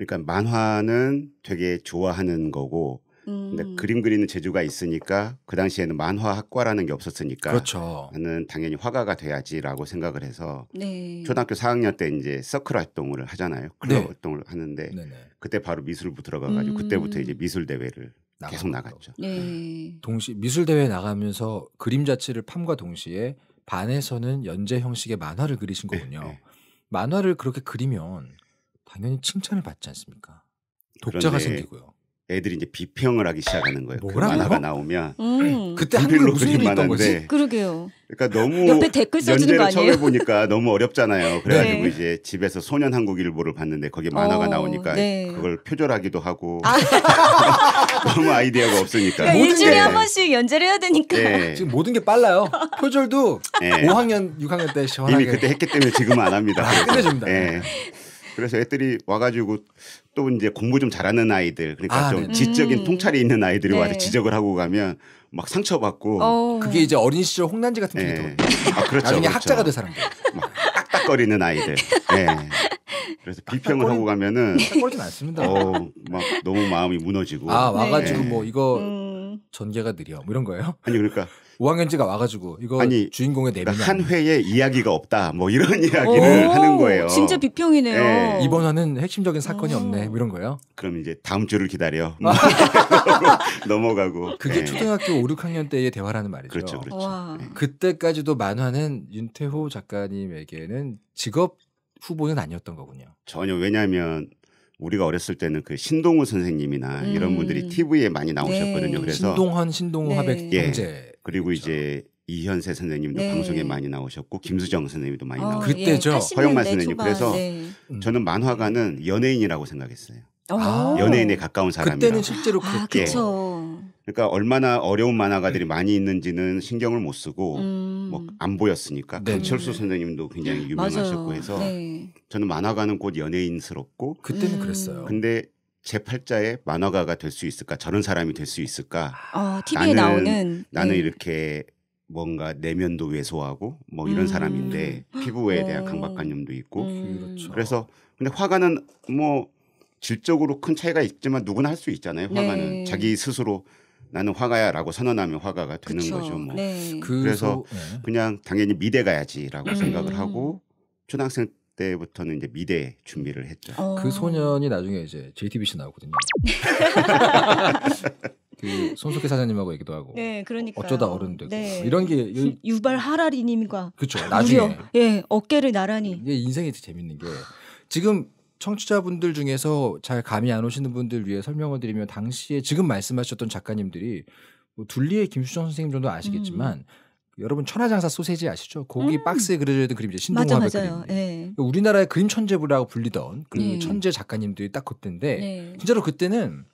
그러니까 만화는 되게 좋아하는 거고 음. 근데 그림 그리는 재주가 있으니까 그 당시에는 만화 학과라는 게 없었으니까 그렇죠. 나는 당연히 화가가 돼야지라고 생각을 해서 네. 초등학교 4학년 때 이제 서클 활동을 하잖아요. 클럽 네. 활동을 하는데 네네. 그때 바로 미술부 들어가가지고 음. 그때부터 이제 음. 미술 대회를 계속 나갔죠. 네. 동시 미술 대회 나가면서 그림 자체를 팜과 동시에 반에서는 연재 형식의 만화를 그리신 거군요. 네, 네. 만화를 그렇게 그리면 당연히 칭찬을 받지 않습니까? 독자가 생기고요. 애들이 이제 비평을 하기 시작하는 거예요. 그 만화가 나오면 음. [LAUGHS] 그때 한글 무슨 일이 있던 거 그러게요. 그러니까 너무 옆에 댓글 써주는 거 연재를 처음 에보니까 너무 어렵잖아요. 그래가지고 네. 이제 집에서 소년 한국 일보를 봤는데 거기 어, 만화가 어, 나오니까 네. 그걸 표절하기도 하고 아. [LAUGHS] 너무 아이디어가 없으니까 그러니까 일주일에 한 번씩 연재를 해야 되니까 네. 지금 모든 게 빨라요. 표절도 네. 5학년, 6학년 때 시원하게 이미 그때 했기 때문에 지금은 안 합니다. 아, 끝내줍니다. 네. 네. 그래서 애들이 와가지고 또 이제 공부 좀 잘하는 아이들 그러니까 아, 좀 네. 지적인 음. 통찰이 있는 아이들이 네. 와서 지적을 하고 가면 막 상처받고 어. 그게 이제 어린 시절 홍난지 같은 캐릭터 네. 아, 그렇죠, 나중에 그렇죠. 학자가 될 사람들 막 딱딱거리는 아이들 네. 그래서 비평을 하고 가면은 딱거리진 않습니다 어, 막 너무 마음이 무너지고 아 와가지고 네. 뭐 이거 음. 전개가 느려 뭐 이런 거예요? 아니 그러니까 오학년지가 와가지고 이거 아니, 주인공의 내면 그러니까 한 회에 이야기가 없다 뭐 이런 이야기를 하는 거예요. 진짜 비평이네요. 네. 예. 이번 화는 핵심적인 사건이 아. 없네 뭐 이런 거예요. 그럼 이제 다음 주를 기다려 아. [LAUGHS] 넘어가고 그게 네. 초등학교 5, 6학년 때의 대화라는 말이죠. 그렇죠, 그렇죠. 네. 그때까지도 만화는 윤태호 작가님에게는 직업 후보는 아니었던 거군요. 전혀 왜냐하면 우리가 어렸을 때는 그 신동우 선생님이나 음. 이런 분들이 TV에 많이 나오셨거든요. 네. 그래서 신동헌, 신동우 네. 화백 형제. 예. 그리고 그렇죠. 이제 이현세 선생님도 네. 방송에 많이 나오셨고 김수정 선생님도 많이 어, 나오셨고 예, 그때죠. 허영만 선생님. 초반, 그래서 네. 음. 저는 만화가는 연예인이라고 생각했어요. 어. 아, 연예인에 가까운 사람이라. 그때는 실제로 아, 그렇게. 아, 그러니까 얼마나 어려운 만화가들이 음. 많이 있는지는 신경을 못 쓰고 음. 뭐안 보였으니까 네. 강철수 선생님도 굉장히 네. 유명하셨고 해서 네. 저는 만화가는 곧 연예인스럽고 그때는 음. 그랬어요. 근데 제팔자의 만화가가 될 수 있을까? 저런 사람이 될 수 있을까? 아, TV에 나는, 나오는 나는 네. 이렇게 뭔가 내면도 왜소하고 뭐 이런 음. 사람인데 피부에 오. 네. 대한 강박관념도 있고 음. 그렇죠. 그래서 근데 화가는 뭐 질적으로 큰 차이가 있지만 누구나 할 수 있잖아요. 네. 화가는 네. 자기 스스로 나는 화가야라고 선언하면 화가가 되는 그쵸. 거죠. 뭐 네. 그 그래서, 그 그냥 당연히 미대 가야지라고 음. 생각을 하고 음. 초등학생 그때부터는 이제 미대 준비를 했죠. 어... 그 소년이 나중에 이제 JTBC 나오거든요. [LAUGHS] 그 손석희 사장님하고 얘기도 하고. 네, 그러니까 어쩌다 어른 되고 네. 이런 게 유발 하라리님과 그렇죠. 나중에 예 어깨를 나란히. 이게 인생이 재밌는 게 지금 청취자분들 중에서 잘 감이 안 오시는 분들 위해 설명을 드리면 당시에 지금 말씀하셨던 작가님들이 뭐 둘리의 김수정 선생님 정도 아시겠지만 음. 여러분 천하장사 소세지 아시죠? 고기 음. 박스에 그려져 있던 그림이죠. 신동화백 그림. 네. 우리나라의 그림 천재부라고 불리던 그 네. 천재 작가님들이 딱 그때인데 네. 진짜로 그때는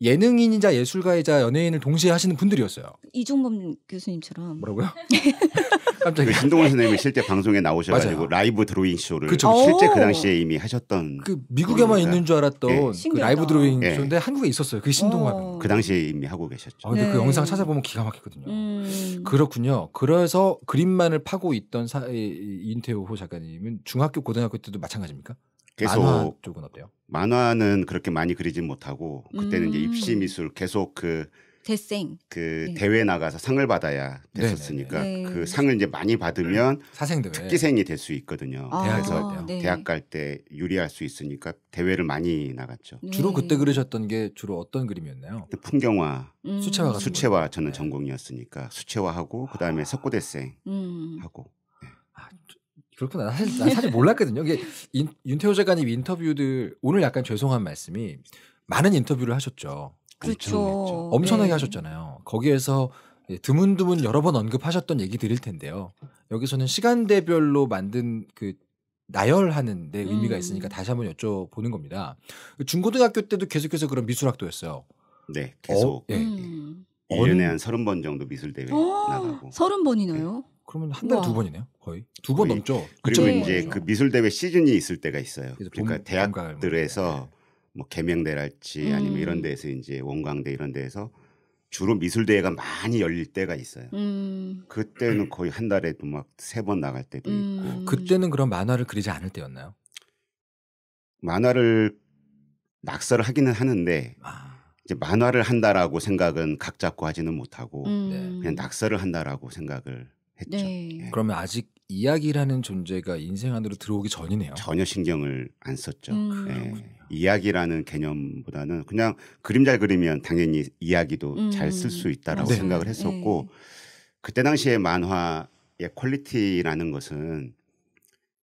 예능인이자 예술가이자 연예인을 동시에 하시는 분들이었어요. 이종범 교수님처럼. 뭐라고요? [LAUGHS] 깜짝이야. 그 신동원 선생님이 실제 방송에 나오셔가지고 라이브 드로잉 쇼를 그쵸. 실제 그 당시에 이미 하셨던 그 미국에만 분입다 있는 줄 알았던 네. 그 라이브 드로잉 네. 쇼인데 한국에 있었어요. 그게 신동원 어. 그 당시에 이미 하고 계셨죠. 아, 근데 그 네. 그 영상 찾아보면 기가 막히거든요. 음. 그렇군요. 그래서 그림만을 파고 있던 사, 이 인태호 작가님은 중학교 고등학교 때도 마찬가지입니까? 계속 만화 쪽은 어때요? 만화는 그렇게 많이 그리진 못하고 그때는 음. 이제 입시 미술 계속 그 대생. 그 네. 대회 나가서 상을 받아야 됐었으니까 네, 네, 네. 그 상을 이제 많이 받으면 네, 사생대 특기생이 될 수 있거든요. 아, 그래서 네. 대학 갈 때 유리할 수 있으니까 대회를 많이 나갔죠. 주로 그때 그러셨던게 주로 어떤 그림이었나요? 풍경화, 음. 수채화 수채화 저는 전공이었으니까 수채화하고 그다음에 아. 석고대생 음. 하고. 아, 그렇구나. 사실, 나 사실 몰랐거든요. 이게 인, 윤태호 작가님 인터뷰들 오늘 약간 죄송한 말씀이 많은 인터뷰를 하셨죠. 그렇죠. 네. 엄청나게 네. 하셨잖아요. 거기에서 드문드문 여러 번 언급하셨던 얘기 드릴 텐데요. 여기서는 시간대별로 만든 그 나열하는 데 의미가 음. 있으니까 음. 다시 한번 여쭤보는 겁니다. 그 중고등학교 때도 계속해서 그런 미술학도였어요. 네, 어? 계속. 어, 네. 음. 1년에 한 서른 번 정도 미술대회 어? 나가고. 3 0 번이나요? 네. 그러면 한 달에 두 번이네요. 거의 두 번 넘죠. 그리고 네. 이제 그 미술대회 시즌이 있을 때가 있어요. 그러니까 봄, 뭐 대학들에서 봄가 네. 뭐개명대랄지 음. 아니면 이런 음. 데에서 이제 원광대 이런 데에서 주로 미술 대회가 많이 열릴 때가 있어요. 음. 그때는 거의 한 달에도 막 세 번 나갈 때도 음. 있고. 그때는 그럼 만화를 그리지 않을 때였나요? 만화를 낙서를 하기는 하는데 아. 이제 만화를 한다라고 생각은 각 잡고 하지는 못하고 음. 네. 그냥 낙서를 한다라고 생각을 했죠. 네. 네. 그러면 아직 이야기라는 존재가 인생 안으로 들어오기 전이네요. 전혀 신경을 안 썼죠. 음. 네. 이야기라는 개념보다는 그냥 그림 잘 그리면 당연히 이야기도 음. 잘쓸 수 있다라고 네. 생각을 했었고 네. 그때 당시에 만화의 퀄리티라는 것은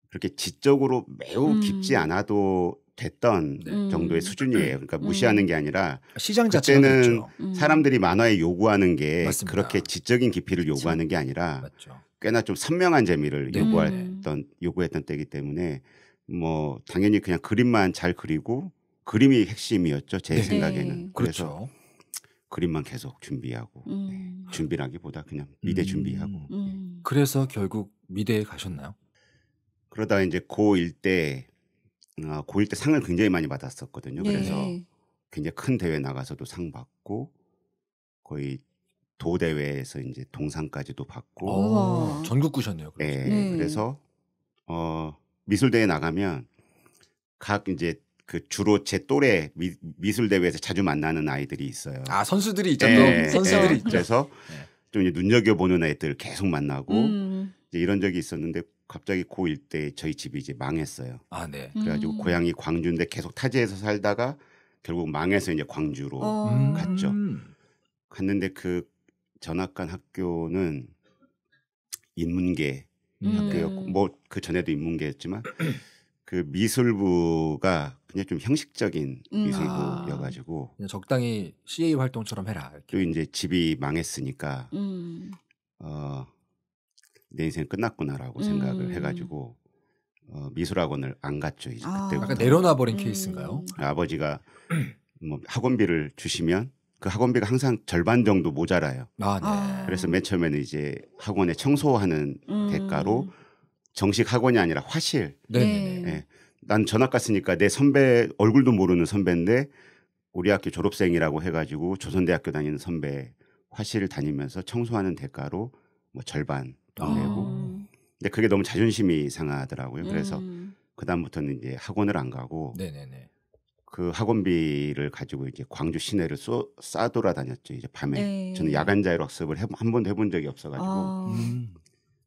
그렇게 지적으로 매우 음. 깊지 않아도 됐던 네. 음. 정도의 수준이에요. 그러니까 음. 무시하는 게 아니라 아, 시장 그때는 그렇죠. 음. 사람들이 만화에 요구하는 게 맞습니다. 그렇게 지적인 깊이를 그렇죠. 요구하는 게 아니라 맞죠. 꽤나 좀 선명한 재미를 네. 요구했던 요구했던 때이기 때문에 뭐 당연히 그냥 그림만 잘 그리고 그림이 핵심이었죠 제 네. 생각에는 네. 그래서 그렇죠. 그림만 계속 준비하고 음. 네. 준비하기보다 그냥 미대 음. 준비하고 음. 네. 그래서 결국 미대에 가셨나요? 그러다 이제 고1 때 어, 고1 때 상을 굉장히 많이 받았었거든요. 네. 그래서 굉장히 큰 대회 나가서도 상 받고 거의 도 대회에서 이제 동상까지도 받고 전국구셨네요. 네, 네, 그래서 어 미술대회 나가면 각 이제 그 주로 제 또래 미, 술대회에서 자주 만나는 아이들이 있어요. 아 선수들이 있죠. 네, 선수들이 네, 있죠. 그래서 예. 좀 이제 눈여겨보는 애들 계속 만나고 음. 이제 이런 적이 있었는데 갑자기 고1 때 저희 집이 이제 망했어요. 아 네. 그래가지고 음. 고향이 광주인데 계속 타지에서 살다가 결국 망해서 이제 광주로 어. 음. 갔죠. 갔는데 그 전학 간 학교는 인문계 음. 학교였고 네. 뭐그 전에도 인문계였지만 [CLEARS THROAT] 그 미술부가 그냥 좀 형식적인 음. 미술부여가지고 아. 그냥 적당히 CA 활동처럼 해라. 이렇게. 또 이제 집이 망했으니까 음. 어내 인생 끝났구나라고 음. 생각을 해가지고 어, 미술학원을 안 갔죠 이제 아. 그때부터. 내려놔 버린 음. 케이스인가요? 아버지가 뭐 학원비를 주시면 그 학원비가 항상 절반 정도 모자라요. 아, 네. 아. 그래서 맨 처음에는 이제 학원에 청소하는 음. 대가로 정식 학원이 아니라 화실. 네. 네. 네. 네. 예. 난 전학 갔으니까 내 선배 얼굴도 모르는 선배인데 우리 학교 졸업생이라고 해가지고 조선대학교 다니는 선배 화실을 다니면서 청소하는 대가로 뭐 절반 돈 아. 내고. 근데 그게 너무 자존심이 상하더라고요. 그래서 음. 그 다음부터는 이제 학원을 안 가고 네네네. 네, 그 학원비를 가지고 이제 광주 시내를 쏘, 싸돌아 다녔죠. 이제 밤에 네. 저는 야간 자율 학습을 해, 한 번도 해본 적이 없어가지고 아. 음.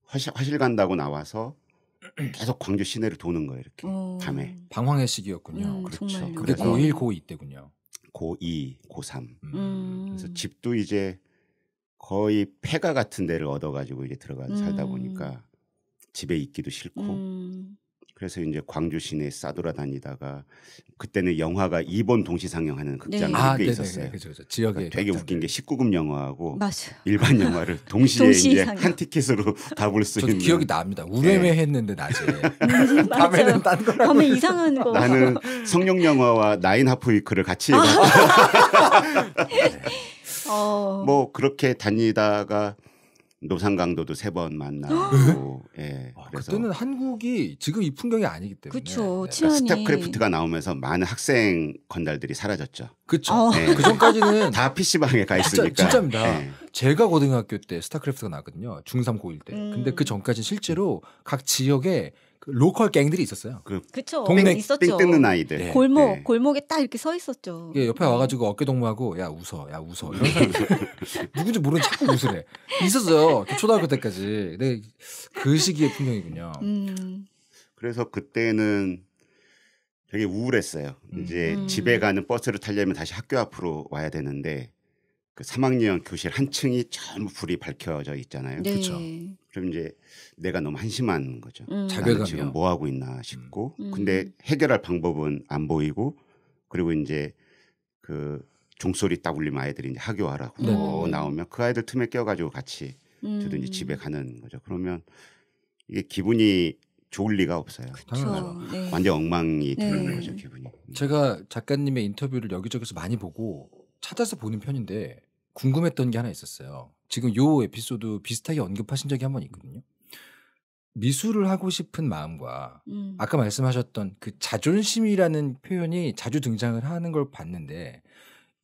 화실, 화실 간다고 나와서 [CLEARS THROAT] 계속 광주 시내를 도는 거예요. 이렇게 어. 밤에 방황의식이었군요. 음, 그렇죠. 그게 고1 고2 때군요. 고2 고3 음. 음. 그래서 집도 이제 거의 폐가 같은 데를 얻어가지고 이제 들어가 음. 살다 보니까 집에 있기도 싫고 음. 그래서 이제 광주 시내 싸돌아다니다가 그때는 영화가 일본 동시 상영하는 네. 극장이 아, 네. 꽤네 있었어요. 그쵸, 그쵸. 지역에 그러니까 되게 웃긴 게 19금 영화하고 맞아. 일반 영화를 [LAUGHS] 동시에 동시 이제 상영. 한 티켓으로 [LAUGHS] 다 볼 수 있는. 기억이 납니다. 우회회 네. 했는데 낮에. 네. [LAUGHS] 음, 밤에는 딴거 밤에 이상한 거. 나는 성룡 영화와 나인 하프 위크를 같이 아. 어. 뭐 그렇게 다니다가 노상강도도 세 번 만나고 아, 예. 네? 아, 그때는 한국이 지금 이 풍경이 아니기 때문에 그쵸, 네. 그러니까 스타크래프트가 나오면서 많은 학생 건달들이 사라졌죠. 그쵸. 어. 네. 그 전까지는 [LAUGHS] 다 PC방에 가 있으니까. 진짜, 진짜입니다. 네. 제가 고등학교 때 스타크래프트가 나거든요. 중3 고1 때. 음. 근데 그 전까지 실제로 각 지역에 로컬 갱들이 있었어요. 그 그쵸. 동네 있었죠. 뜯는 아이들. 네. 골목 네. 골목에 딱 이렇게 서 있었죠. 예, 옆에 와가지고 어깨 동무하고 야 웃어, 야 웃어 이런 사람 [LAUGHS] 누군지 모르는 자꾸 웃으래. 있었어요. 초등학교 때까지. 근데 그 시기의 풍경이군요. 음. 그래서 그때는 되게 우울했어요. 음. 이제 집에 가는 버스를 타려면 다시 학교 앞으로 와야 되는데 그 3학년 교실 한 층이 전부 불이 밝혀져 있잖아요. 네. 그렇죠. 그럼 이제 내가 너무 한심한 거죠. 음. 자괴감 지금 뭐 하고 있나 싶고, 음. 음. 근데 해결할 방법은 안 보이고, 그리고 이제 그 종소리 딱 울리면 아이들이 이제 학교하라고 네. 뭐 나오면 그 아이들 틈에 껴가지고 같이 저도 음. 이제 집에 가는 거죠. 그러면 이게 기분이 좋을 리가 없어요. 그렇죠. 네. 완전 엉망이 네. 되는 네. 거죠 기분이. 음. 제가 작가님의 인터뷰를 여기저기서 많이 보고 찾아서 보는 편인데 궁금했던 게 하나 있었어요. 지금 요 에피소드 비슷하게 언급하신 적이 한 번 있거든요. 미술을 하고 싶은 마음과 음. 아까 말씀하셨던 그 자존심이라는 표현이 자주 등장을 하는 걸 봤는데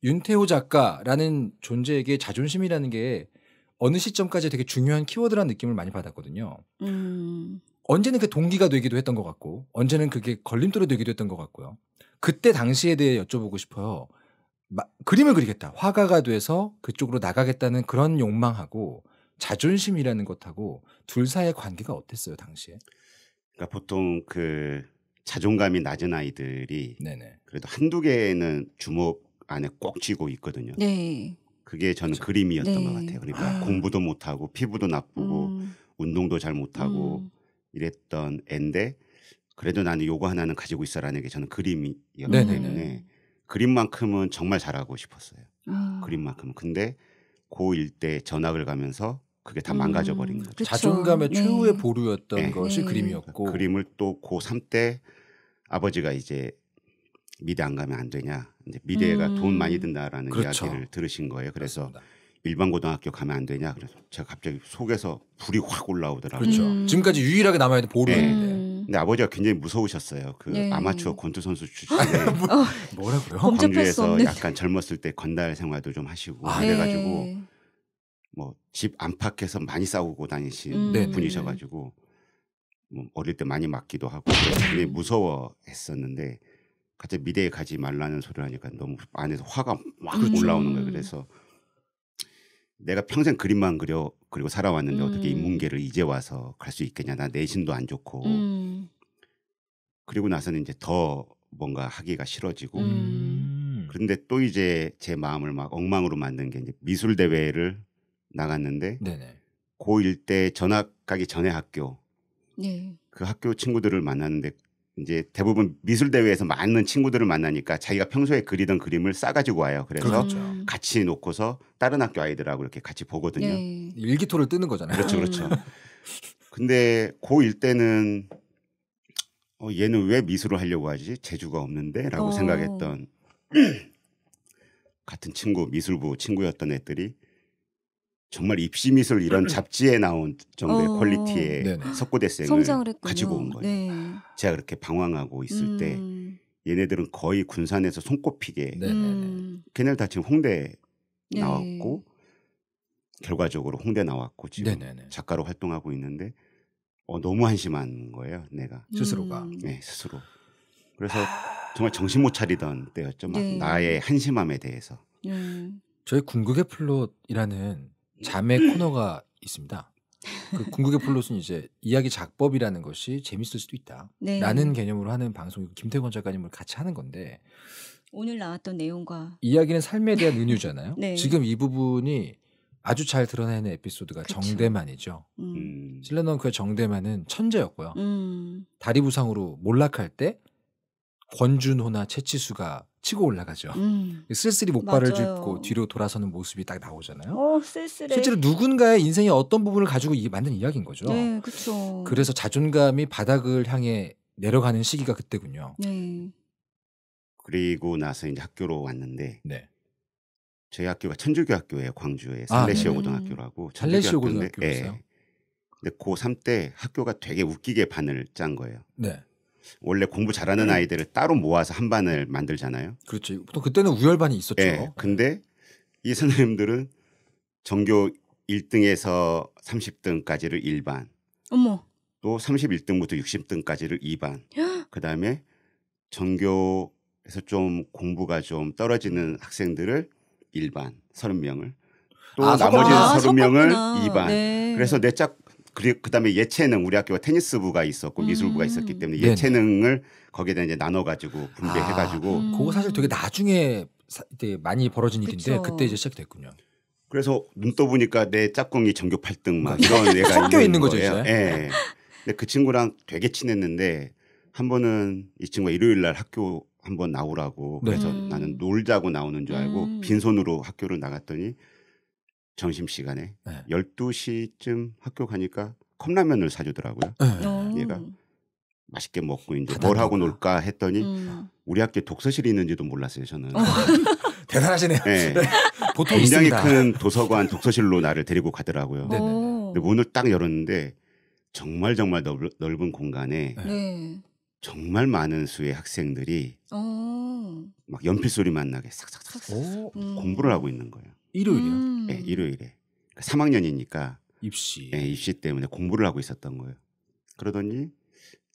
윤태호 작가라는 존재에게 자존심이라는 게 어느 시점까지 되게 중요한 키워드라는 느낌을 많이 받았거든요. 음. 언제는 그 동기가 되기도 했던 것 같고 언제는 그게 걸림돌이 되기도 했던 것 같고요. 그때 당시에 대해 여쭤보고 싶어요. 그림을 그리겠다. 화가가 돼서 그쪽으로 나가겠다는 그런 욕망하고 자존심이라는 것하고 둘 사이의 관계가 어땠어요 당시에? 그러니까 보통 그 자존감이 낮은 아이들이 네네. 그래도 한두 개는 주먹 안에 꼭 쥐고 있거든요. 네. 그게 저는 그렇 그림이었던 네. 것 같아요. 그러니까 아. 공부도 못하고 피부도 나쁘고 음. 운동도 잘 못하고 음. 이랬던 앤데 그래도 나는 요거 하나는 가지고 있어라는 게 저는 그림이었기 네네네. 때문에 그림만큼은 정말 잘하고 싶었어요. 아. 그림만큼 근데 고1 때 전학을 가면서 그게 다 음. 망가져 버린 거죠. 그쵸. 자존감의 네. 최후의 보루였던 네. 것이 네. 그림이었고 그 그림을 또 고3 때 아버지가 이제 미대 안 가면 안 되냐. 이제 미대가 음. 돈 많이 든다라는 그렇죠. 이야기를 들으신 거예요. 그래서 그렇습니다. 일반 고등학교 가면 안 되냐. 그래서 제가 갑자기 속에서 불이 확 올라오더라고요. 그렇죠. 음. 지금까지 유일하게 남아 있는 보루인데. 음. 근데 아버지가 굉장히 무서우셨어요. 그 예. 아마추어 권투 선수 출신에 뭐, 뭐라고요? 광주에서 약간 젊었을 때 건달 생활도 좀 하시고 아, 네. 그래가지고 네. 뭐집 안팎에서 많이 싸우고 다니신 음. 분이셔가지고 뭐 어릴 때 많이 맞기도 하고 [LAUGHS] 굉장히 무서워했었는데 갑자기 미대에 가지 말라는 소리를 하니까 너무 안에서 화가 막 그렇죠. 올라오는 거예요. 그래서 내가 평생 그림만 그려 그리고 살아왔는데 음. 어떻게 인문계를 이제 와서 갈 수 있겠냐 나 내신도 안 좋고 음. 그리고 나서는 이제 더 뭔가 하기가 싫어지고 음. 그런데 또 이제 제 마음을 막 엉망으로 만든 게 이제 미술 대회를 나갔는데 네네. (고1) 때 전학 가기 전에 학교 네. 그 학교 친구들을 만났는데 이제 대부분 미술 대회에서 많은 친구들을 만나니까 자기가 평소에 그리던 그림을 싸가지고 와요. 그래서 그렇죠. 같이 놓고서 다른 학교 아이들하고 이렇게 같이 보거든요. 예. 일기토를 뜨는 거잖아요. 그렇죠, 그렇죠. 음. 근데 고1 때는 어, 얘는 왜 미술을 하려고 하지? 재주가 없는데라고 오. 어. 생각했던 [CLEARS THROAT] 같은 친구 미술부 친구였던 애들이 정말 입시미술 이런 [CLEARS THROAT] 잡지에 나온 정도의 어. 퀄리티의 석고대생을 가지고 온 거예요. 네. 제가 그렇게 방황하고 있을 음. 때 얘네들은 거의 군산에서 손꼽히게 음. 걔네들 다 지금 홍대 네. 나왔고 결과적으로 홍대 나왔고 지금 네네네. 작가로 활동하고 있는데 어, 너무 한심한 거예요 내가 스스로가 음. 네 스스로 그래서 아. 정말 정신 못 차리던 때였죠 막 네. 나의 한심함에 대해서 네. 저희 궁극의 플롯이라는 자매 코너가 있습니다. 그 궁극의 플롯은 이제 이야기 작법이라는 것이 재밌을 수도 있다라는 네. 개념으로 하는 방송이고 김태권 작가님을 같이 하는 건데 오늘 나왔던 내용과 이야기는 삶에 대한 은유잖아요. [LAUGHS] 네. 지금 이 부분이 아주 잘 드러내는 에피소드가 그쵸. 정대만이죠. 음. 음. 실내넌크의 정대만은 천재였고요. 음. 다리 부상으로 몰락할 때 권준호나 채치수가 치고 올라가죠. 음. 쓸쓸히 목발을 맞아요. 짚고 뒤로 돌아서는 모습이 딱 나오잖아요. 어, 쓸쓸해. 실제로 누군가의 인생의 어떤 부분을 가지고 이, 만든 이야기인 거죠. 네, 그렇죠. 그래서 자존감이 바닥을 향해 내려가는 시기가 그때군요. 네. 그리고 나서 이제 학교로 왔는데 네. 저희 학교가 천주교학교예요, 광주에 아, 네. 살레시오 아, 고등학교라고. 음. 살레시오 고등학교. 예. 근데 고3 때 학교가 되게 웃기게 반을 짠 거예요. 네. 원래 공부 잘하는 네. 아이들을 따로 모아서 한 반을 만들잖아요. 그렇죠. 보통 그때는 우열반이 있었죠. 네, 근데 이 선생님들은 전교 1등에서 30등까지를 1반. 어머. 또 31등부터 60등까지를 2반. [GASPS] 그다음에 전교에서 좀 공부가 좀 떨어지는 학생들을 1반 30명을 또 아, 나머지 아, 30명을 2반. 네. 그래서 내짝 그리고 그다음에 예체능 우리 학교가 테니스부가 있었고 음. 미술부가 있었기 때문에 예체능을 거기에다 이제 나눠 가지고 분배해 가지고 아, 음. 그거 사실 되게 나중에 사, 되게 많이 벌어진 일인데 그때 이제 시작됐군요. 그래서 눈 떠보니까 내 짝꿍이 전교 8등 막 이런 애가 섞여 있는 거죠, 예요 예. 근데 그 친구랑 되게 친했는데 한 번은 이 친구가 일요일 날 학교 한 번 나오라고 네. 그래서 음. 나는 놀자고 나오는 줄 알고 음. 빈손으로 학교를 나갔더니 점심시간에 네. 12시쯤 학교 가니까 컵라면을 사주더라고요. 네. 어. 얘가 맛있게 먹고 이제 뭘 하고 놀까 했더니 음. 우리 학교에 독서실이 있는지도 몰랐어요 저는. 어. [LAUGHS] 대단하시네요. 네. 보통 굉장히 있습니다. 큰 도서관 독서실로 나를 데리고 가더라고요. 어. 근데 문을 딱 열었는데 정말 정말 넓, 넓은 공간에 네. 네. 정말 많은 수의 학생들이 오. 막 연필 소리만 나게 싹싹싹 음. 공부를 하고 있는 거예요. 일요일이요? 음. 네, 일요일에. 3학년이니까 그러니까 입시. 네, 입시 때문에 공부를 하고 있었던 거예요. 그러더니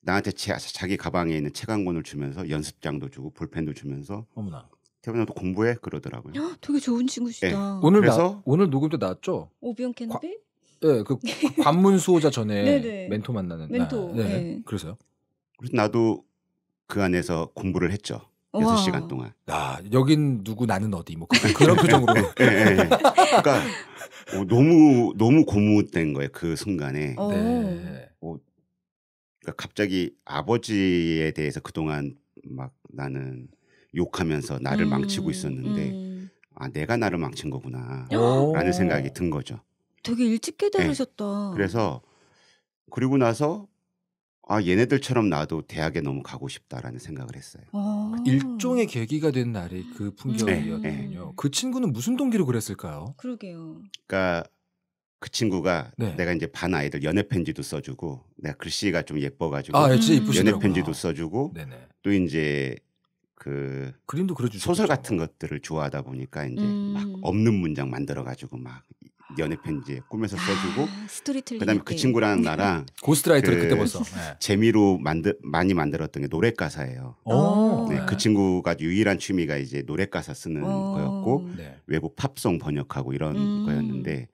나한테 제, 자기 가방에 있는 책한 권을 주면서 연습장도 주고 볼펜도 주면서 어머나. 태훈아 도 공부해 그러더라고요. 야, 되게 좋은 친구시다. 네. 오늘 그래서 나, 오늘 녹음도 나왔죠? 오비온 캔비? 네, 그 [LAUGHS] 관문 수호자 전에 네, 네. 멘토 만나는 멘토. 네. 네. 그래서요? 그래서 나도 그 안에서 공부를 했죠. 여 시간 동안. 아, 여긴 누구 나는 어디 뭐 그런 표정으로. [LAUGHS] 예, 예, 예. 그러니까 [LAUGHS] 어, 너무 너무 고무된 거예요 그 순간에. 어. 네. 어, 그러니까 갑자기 아버지에 대해서 그 동안 막 나는 욕하면서 나를 음, 망치고 있었는데 음. 아 내가 나를 망친 거구나라는 어. 생각이 든 거죠. 되게 일찍 예. 깨달으셨다. 네. 그래서 그리고 나서 아 얘네들처럼 나도 대학에 너무 가고 싶다라는 생각을 했어요. 아~ 일종의 계기가 된 날이 그풍경이었거요 음. 네, 네. 그 친구는 무슨 동기로 그랬을까요? 그러게요. 그러니까 그 친구가 네. 내가 이제 반 아이들 연애 편지도 써주고 내가 글씨가 좀 예뻐가지고 아, 예, 음. 연애 편지도 써주고 네네. 또 이제 그 그림도 그려주 소설 같은 것들을 좋아하다 보니까 이제 음. 막 없는 문장 만들어가지고 막 연애 편지 꿈에서 아, 써주고 그다음에 그 친구랑 나랑 고스트라이터를 [LAUGHS] 그 그때 그 벌써 네. 재미로 만들 많이 만들었던 게 노래 가사예요. 네, 그 네. 친구가 유일한 취미가 이제 노래 가사 쓰는 거였고 네. 외국 팝송 번역하고 이런 음. 거였는데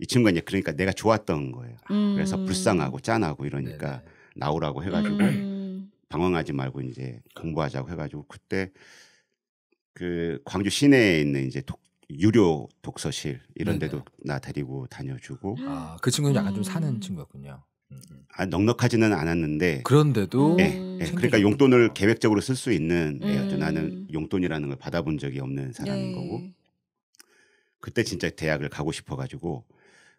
이 친구가 이제 그러니까 내가 좋았던 거예요. 음. 그래서 불쌍하고 짠하고 이러니까 나오라고 해가지고 음. [LAUGHS] 방황하지 말고 이제 공부하자고 해가지고 그때 그 광주 시내에 있는 이제 독, 유료 독서실 이런 데도 나 데리고 다녀주고 아, 그 친구는 약간 좀 사는 음. 친구였군요. 음, 음. 아, 넉넉하지는 않았는데 그런데도 예, 예, 그러니까 용돈을 계획적으로 쓸 수 있는 애였죠. 음. 나는 용돈이라는 걸 받아본 적이 없는 사람인 네. 거고 그때 진짜 대학을 가고 싶어가지고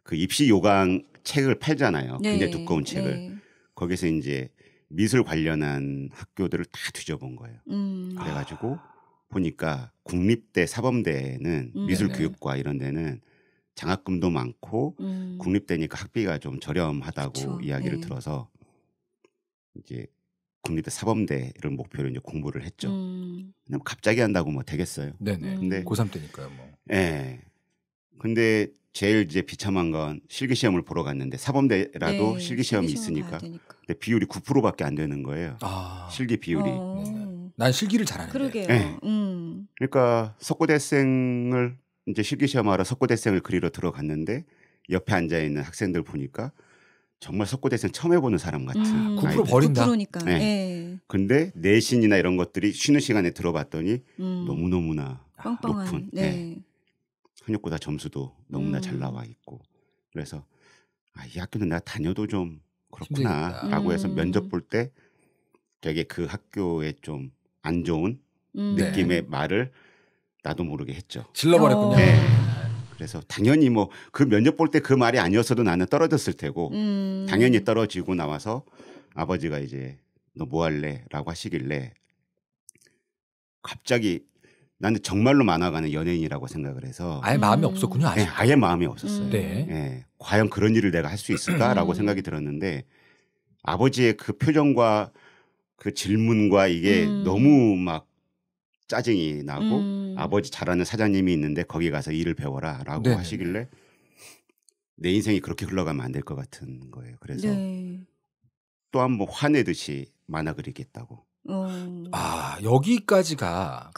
그 입시 요강 책을 팔잖아요. 네. 굉장히 두꺼운 책을 네. 거기서 이제 미술 관련한 학교들을 다 뒤져본 거예요. 음. 그래가지고 아. 보니까 국립대 사범대는 음, 미술교육과 네. 이런 데는 장학금도 많고 음. 국립대니까 학비가 좀 저렴하다고 그쵸, 이야기를 네. 들어서 이제 국립대 사범대를 목표로 이제 공부를 했죠. 음. 그냥 갑자기 한다고 뭐 되겠어요. 네네. 음. 근데 고3 때니까요, 뭐. 예. 근데 제일 이제 비참한 건 실기 시험을 보러 갔는데 사범대라도 네, 실기 시험이 있으니까 근데 비율이 9%밖에 안 되는 거예요. 아. 실기 비율이. 어. 난 실기를 잘하는데. 그러게요. 네. 음. 그러니까 석고대생을 이제 실기 시험하러 석고대생을 그리러 들어갔는데 옆에 앉아 있는 학생들 보니까 정말 석고대생 처음 해보는 사람 같은. 음. 9% 버린다. 9%니까. 네. 네. 근데 내신이나 이런 것들이 쉬는 시간에 들어봤더니 음. 너무 너무나 높은. 네. 네. 한육고다 점수도 너무나 음. 잘 나와 있고 그래서 아, 이 학교는 내가 다녀도 좀 그렇구나라고 해서 면접 음. 볼때 되게 그 학교에 좀안 좋은 음. 느낌의 네. 말을 나도 모르게 했죠. 질러버렸군요. 네. 어. 그래서 당연히 뭐 그 면접 볼 때 그 말이 아니었어도 나는 떨어졌을 테고 음. 당연히 떨어지고 나와서 아버지가 이제 너 뭐 할래라고 하시길래 갑자기 나는 정말로 만화가는 연예인이라고 생각을 해서 아예 마음이 음. 없었군요. 아예, 네, 아예 마음이 없었어요. 음. 네. 네. 과연 그런 일을 내가 할 수 있을까라고 음. 생각이 들었는데 아버지의 그 표정과 그 질문과 이게 음. 너무 막 짜증이 나고 음. 아버지 잘하는 사장님이 있는데 거기 가서 일을 배워라라고 네 하시길래 내 인생이 그렇게 흘러가면 안 될 것 같은 거예요. 그래서 네. 또한 번 뭐 화내듯이 만화 그리겠다고. 어. 아 여기까지가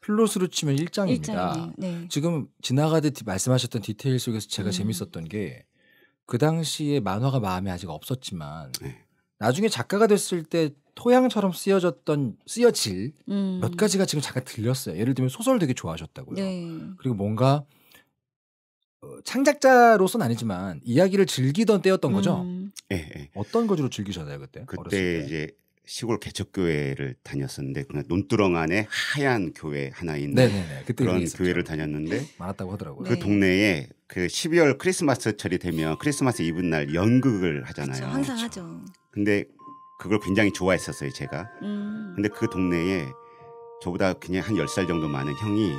플롯으로 치면 1장입니다. 네. 지금 지나가듯 말씀하셨던 디테일 속에서 제가 음. 재밌었던 게 그 당시에 만화가 마음에 아직 없었지만 네. 나중에 작가가 됐을 때 토양처럼 쓰여졌던 쓰여질 음. 몇 가지가 지금 잠깐 들렸어요. 예를 들면 소설 되게 좋아하셨다고요. 네. 그리고 뭔가 어, 창작자로서는 아니지만 이야기를 즐기던 때였던 거죠. 음. 예, 예. 어떤 거주로 즐기셨나요 그때? 그때 이제 시골 개척교회를 다녔었는데 그냥 논두렁 안에 하얀 교회 하나 있는 그런 교회를 다녔는데 많았다고 하더라고요. 네. 그 네. 동네에 그 12월 크리스마스철이 되면 크리스마스 이브날 연극을 하잖아요. 그쵸, 항상 하죠. 근데 그걸 굉장히 좋아했었어요 제가. 음. 근데 그 동네에 저보다 그냥 한1 0살 정도 많은 형이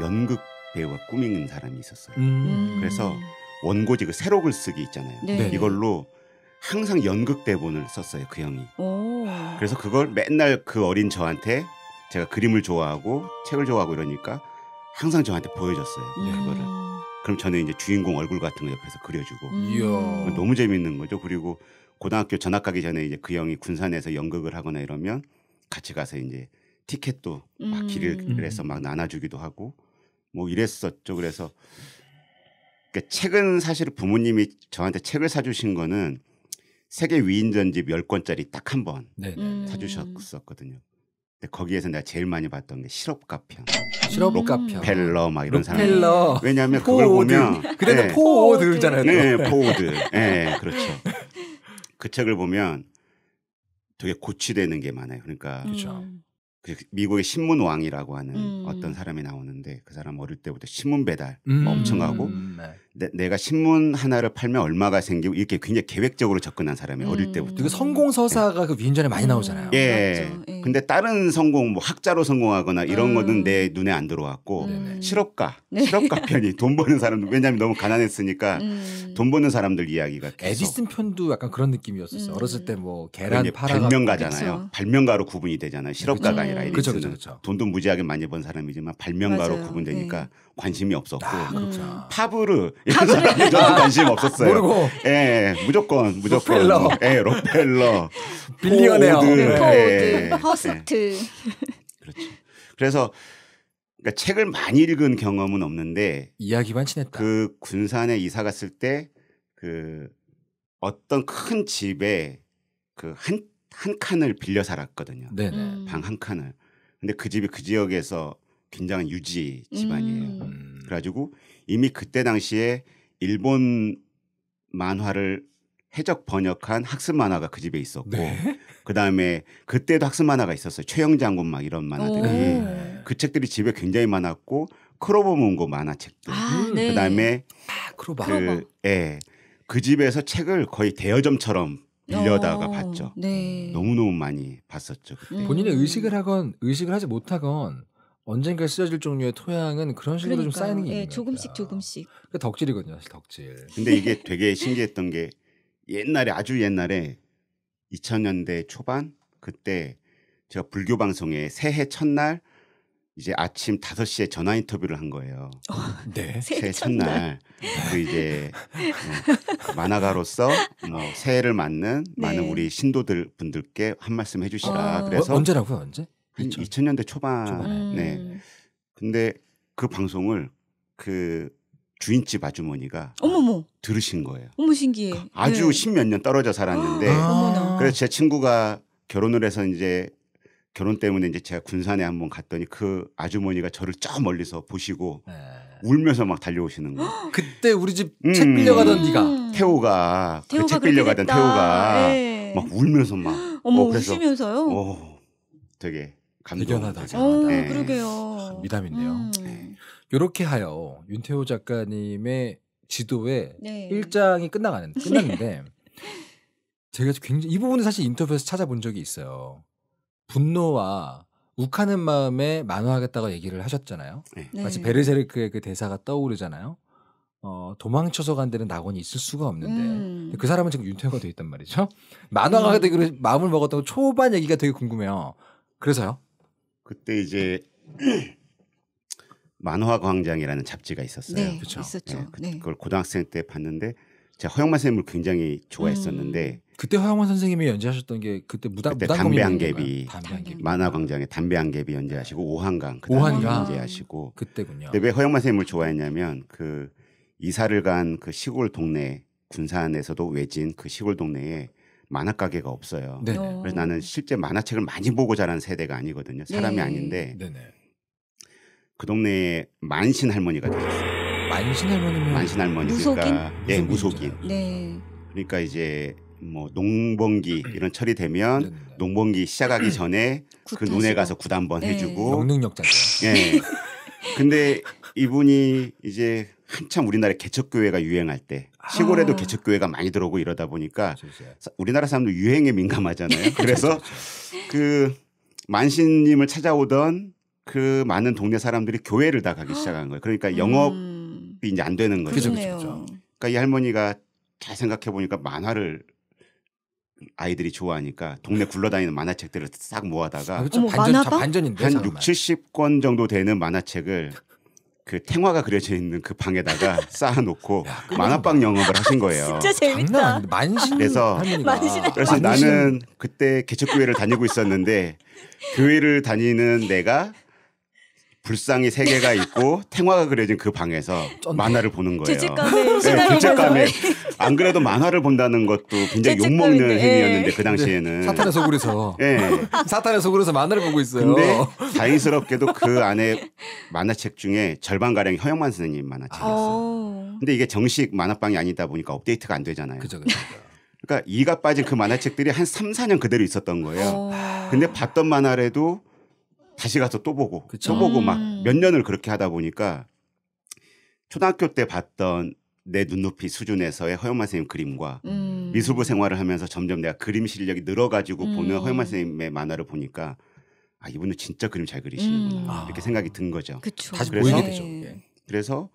연극 배우가 꾸미는 사람이 있었어요. 음. 음. 그래서 원고지 그 새록을 쓰기 있잖아요. 네. 이걸로 항상 연극 대본을 썼어요 그 형이. 오. 그래서 그걸 맨날 그 어린 저한테 제가 그림을 좋아하고 책을 좋아하고 이러니까 항상 저한테 보여줬어요 네. 그거를. 그럼 저는 이제 주인공 얼굴 같은 거 옆에서 그려주고 음. 이야. 너무 재밌는 거죠. 그리고 고등학교 전학 가기 전에 이제 그 형이 군산에서 연극을 하거나 이러면 같이 가서 이제 티켓도 막 길을 음. 해서 막 나눠주기도 하고 뭐 이랬었죠. 그래서 그니까 책은 사실 부모님이 저한테 책을 사주신 거는 세계 위인 전집 10권짜리 딱 한번 음. 사주셨었거든요. 근데 거기에서 내가 제일 많이 봤던 게 실업가편, 실업가편, 벨러 막 이런 사람. 벨러. 왜냐하면 포오드. 그걸 보면 그때는 네. 포오드잖아요. 네, 포오드. 네, 그렇죠. 그 책을 보면 되게 고치되는 게 많아요. 그러니까 그렇죠. 그 미국의 신문 왕이라고 하는 음. 어떤 사람이 나오는데 그 사람 어릴 때부터 신문 배달 음. 엄청 하고 네. 내, 가 신문 하나를 팔면 얼마가 생기고 이렇게 굉장히 계획적으로 접근한 사람이 음. 어릴 때부터. 그 성공 서사가 네. 그 위인전에 많이 음. 나오잖아요. 예. 맞죠. 예. 근데 다른 성공 뭐 학자로 성공하거나 이런 음. 거는 내 눈에 안 들어왔고 음. 실업가, 네. 실업가 [LAUGHS] 편이 돈 버는 사람들 왜냐하면 너무 가난했으니까 음. 돈 버는 사람들 이야기가 계속. 에디슨 편도 약간 그런 느낌이었었어. 요 어렸을 때 뭐 계란 그러니까 팔아 발명가잖아요. 그렇죠. 발명가로 구분이 되잖아요. 실업가가 그쵸. 아니라 에디슨은 그쵸, 그쵸, 돈도 무지하게 많이 번 사람이지만 발명가로 맞아요. 구분되니까. 네. 관심이 없었고 아, 파브르 저도 관심 없었어요. 모르고 예, 예 무조건 무조건 로펠러 예 로펠러 빌리언웨어 포드 허스트 네. 예, 예. 그렇죠. 그래서 그러니까 책을 많이 읽은 경험은 없는데 이야기만 친했다. 그 군산에 이사 갔을 때 그 어떤 큰 집에 그 한 한 칸을 빌려 살았거든요. 음. 방한 칸을. 근데 그 집이 그 지역에서 굉장한 유지 집안이에요. 음. 그래가지고 이미 그때 당시에 일본 만화를 해적 번역한 학습 만화가 그 집에 있었고 네? 그 다음에 그때도 학습 만화가 있었어요. 최영 장군 막 이런 만화들이 오. 예. 그 책들이 집에 굉장히 많았고 크로버 문고 만화책들 아, 네. 그다음에 아, 크로바. 그 예. 그 집에서 책을 거의 대여점처럼 빌려다가 오. 어, 봤죠. 네. 너무너무 많이 봤었죠. 그때. 음. 본인의 의식을 하건 의식을 하지 못하건 언젠가 쓰여질 종류의 토양은 그런 식으로 그러니까요. 좀 쌓이는 게 예, 조금씩 조금씩. 그 덕질이거든요, 사실 덕질. 근데 이게 되게 신기했던 게 옛날에 아주 옛날에 2000년대 초반 그때 제가 불교 방송에 새해 첫날 이제 아침 5시에 전화 인터뷰를 한 거예요. 어, 네. [LAUGHS] 새해 첫날. 그 이제 어, 만화가로서 뭐 새해를 맞는 네. 많은 우리 신도들 분들께 한 말씀 해주시라. 어... 그래서 어, 언제라고요? 언제? 그렇 2000년대 초반. 초반에. 음. 네. 근데 그 방송을 그 주인집 아주머니가 어머머. 들으신 거예요. 어머 신기해. 그 아주 네. 십몇 년 떨어져 살았는데 아~ 그래서 제 친구가 결혼을 해서 이제 결혼 때문에 이제 제가 군산에 한번 갔더니 그 아주머니가 저를 쫙 멀리서 보시고 네. 울면서 막 달려오시는 거예요. [GASPS] 그때 우리 집책 음, 빌려가던 네가 음. 태호가 그책 빌려가던 태호가 네. 막 울면서 막 [GASPS] 어머 어, 그래서, 우시면서요. 어, 되게 감견하다 아, 네. 그러게요. 미담인데요. 음. 네. 이렇게 하여 윤태호 작가님의 지도에 1장이 끝나가는 네. 끝났는데 [LAUGHS] 제가 굉장히 이 부분은 사실 인터뷰에서 찾아본 적이 있어요. 분노와 욱하는 마음에 만화하겠다고 얘기를 하셨잖아요. 네. 네. 마치 베르세르크의 그 대사가 떠오르잖아요. 어, 도망쳐서 간 데는 낙원이 있을 수가 없는데 음. 그 사람은 지금 윤태호가 되어 있단 말이죠. 음. 만화가 되기로 마음을 먹었던 초반 얘기가 되게 궁금해요. 그래서요? 그때 이제 [CLEARS THROAT] 만화 광장이라는 잡지가 있었어요. 네, 그렇 있었죠. 네, 그, 네. 그걸 고등학생 때 봤는데 제가 허영만 선생님을 굉장히 좋아했었는데 음. 그때 허영만 선생님이 연재하셨던 게 그때 무당 그때 담배 한 개비 만화 광장에 담배 한 개비 연재하시고 오한강 오한강 연재하시고 그때군요. 근데 왜 허영만 선생님을 좋아했냐면 그 이사를 간 그 시골 동네 군산에서도 외진 그 시골 동네에 만화 가게가 없어요. 네네. 어. 그래서 나는 실제 만화책을 많이 보고 자란 세대가 아니거든요. 사람이 네. 아닌데 네네. 그 동네에 만신 할머니가 되셨어요. 만신 할머니면 만신 할머니니까 그러니까 무속인? 예 무속인. 네. 그러니까 이제 뭐 농번기 [CLEARS THROAT] 이런 철이 되면 농번기 시작하기 [CLEARS THROAT] 전에 그눈에 가서 굿 한번 네. 해주고 영능력자죠. 예. 근데 이분이 이제 한참 우리나라 개척교회가 유행할 때 시골에도 아. 개척교회가 많이 들어오고 이러다 보니까 우리나라 사람들 유행에 민감하잖아요. [LAUGHS] 그래서 그 만신님을 찾아오던 그 많은 동네 사람들이 교회를 다 가기 시작한 거예요. 그러니까 음. 영업이 음. 이제 안 되는 거죠. 그죠, 그죠. 그러니까 이 할머니가 잘 생각해 보니까 만화를 아이들이 좋아하니까 동네 굴러다니는 만화책들을 싹 모아다가 어머, 반전, 만화가? 반전인데 한 6, 70권 정도 되는 만화책을 그그 탱화가 그려져 있는 그 방에다가 [LAUGHS] 쌓아놓고 야, 만화방 영업을 하신 거예요. 진짜 재밌다. 만신. 그래서 그래서 만신. 나는 그때 개척교회를 다니고 있었는데 교회를 다니는 내가 불상이 세 개가 네. 있고 탱화가 그려진 그 방에서 만화를 보는 거예요. 죄책감에 네, [LAUGHS] 안 그래도 만화를 본다는 것도 굉장히 욕 먹는 예. 행위였는데 그 당시에는 사탄의 속으로서 네. 사탄의 속으로서 예. 만화를 보고 있어요. 근데 다행스럽게도 그 안에 만화책 중에 절반 가량 허영만 선생님 만화책이었어요. 아. 근데 이게 정식 만화방이 아니다 보니까 업데이트가 안 되잖아요. 그죠, 그죠. 그러니까 이가 빠진 그 만화책들이 한 3, 4년 그대로 있었던 거예요. 어. 근데 봤던 만화라도 다시 가서 또 보고 그쵸. 또 보고 막몇 음. 년을 그렇게 하다 보니까 초등학교 때 봤던 내 눈높이 수준에서의 허영만 선생님 그림과 음. 미술부 생활을 하면서 점점 내가 그림 실력이 늘어가지고 음. 보는 허영만 선생님의 만화를 보니까 아 이분은 진짜 그림 잘 그리시는구나 음. 이렇게 아. 생각이 든 거죠. 그쵸. 다시 보여야 되죠. 네. 그래서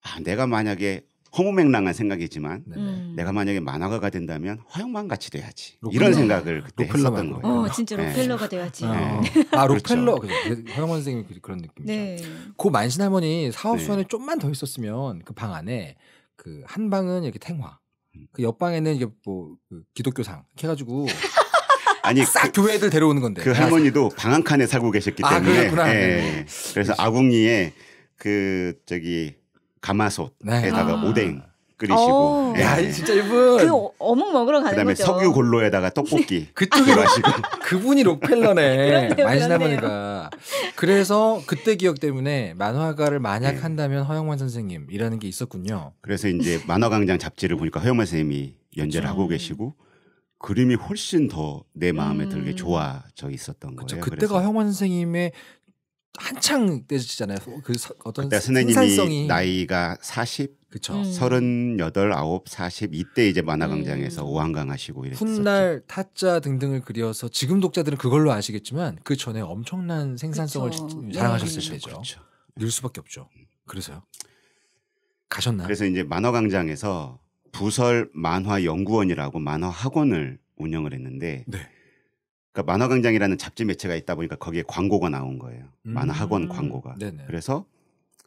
아 내가 만약에 허무맹랑한 생각이지만 네. 음. 내가 만약에 만화가가 된다면 허영만 같이 돼야지 로펠러. 이런 생각을 그때 로펠러 했었던 거예요. 어, 진짜 로펠러가 네. 돼야지. 네. 어. 네. 아 로펠러 그렇죠. 그 허영만 선생님 그런 느낌이죠. 네. 그 만신 할머니 사업 수원에 네. 좀만 더 있었으면 그 방 안에 그 한 방은 이렇게 탱화, 음. 그 옆방에는 이게 뭐 그 기독교상 해가지고. [LAUGHS] 아니 싹 그, 교회 들 데려오는 건데 그 할머니도 방 한 칸에 살고 계셨기 아, 때문에 아, 예, 네. 그래서 그렇죠. 아궁이에 그 저기 가마솥에다가 네. 아. 오뎅 끓이시고. 예. 야 진짜 이분 어- 어묵 먹으러 가는 그다음에 거죠. 석유 골로에다가 떡볶이 그쪽이 로, 마시고. 그분이 록펠러네 그 만신 할머니가 그래서 그때 기억 때문에 만화가를 만약 네. 한다면 허영만 선생님이라는 게 있었군요. 그래서 이제 만화광장 잡지를 보니까 허영만 선생님이 연재를 하고 계시고 그림이 훨씬 더 내 마음에 음. 들게 좋아져 있었던 거예요. 그때가 허영만 선생님의 한창 때였잖아요. 그 서, 어떤 선생님이 나이가 40 그쵸. 음. 38, 9, 40 이때 이제 만화광장에서 음. 오한강 하시고 이랬죠. 훗날 타짜 등등을 그려서 지금 독자들은 그걸로 아시겠지만 그 전에 엄청난 생산성을 그쵸. 음. 자랑하셨을 네. 때죠. 그렇죠. 늘 수밖에 없죠. 음. 그래서요. 가셨나요? 그래서 이제 만화광장에서 부설 만화연구원이라고 만화학원을 운영을 했는데 네. 그러니까 만화광장이라는 잡지 매체가 있다 보니까 거기에 광고가 나온 거예요. 음. 만화학원 광고가. 네네. 그래서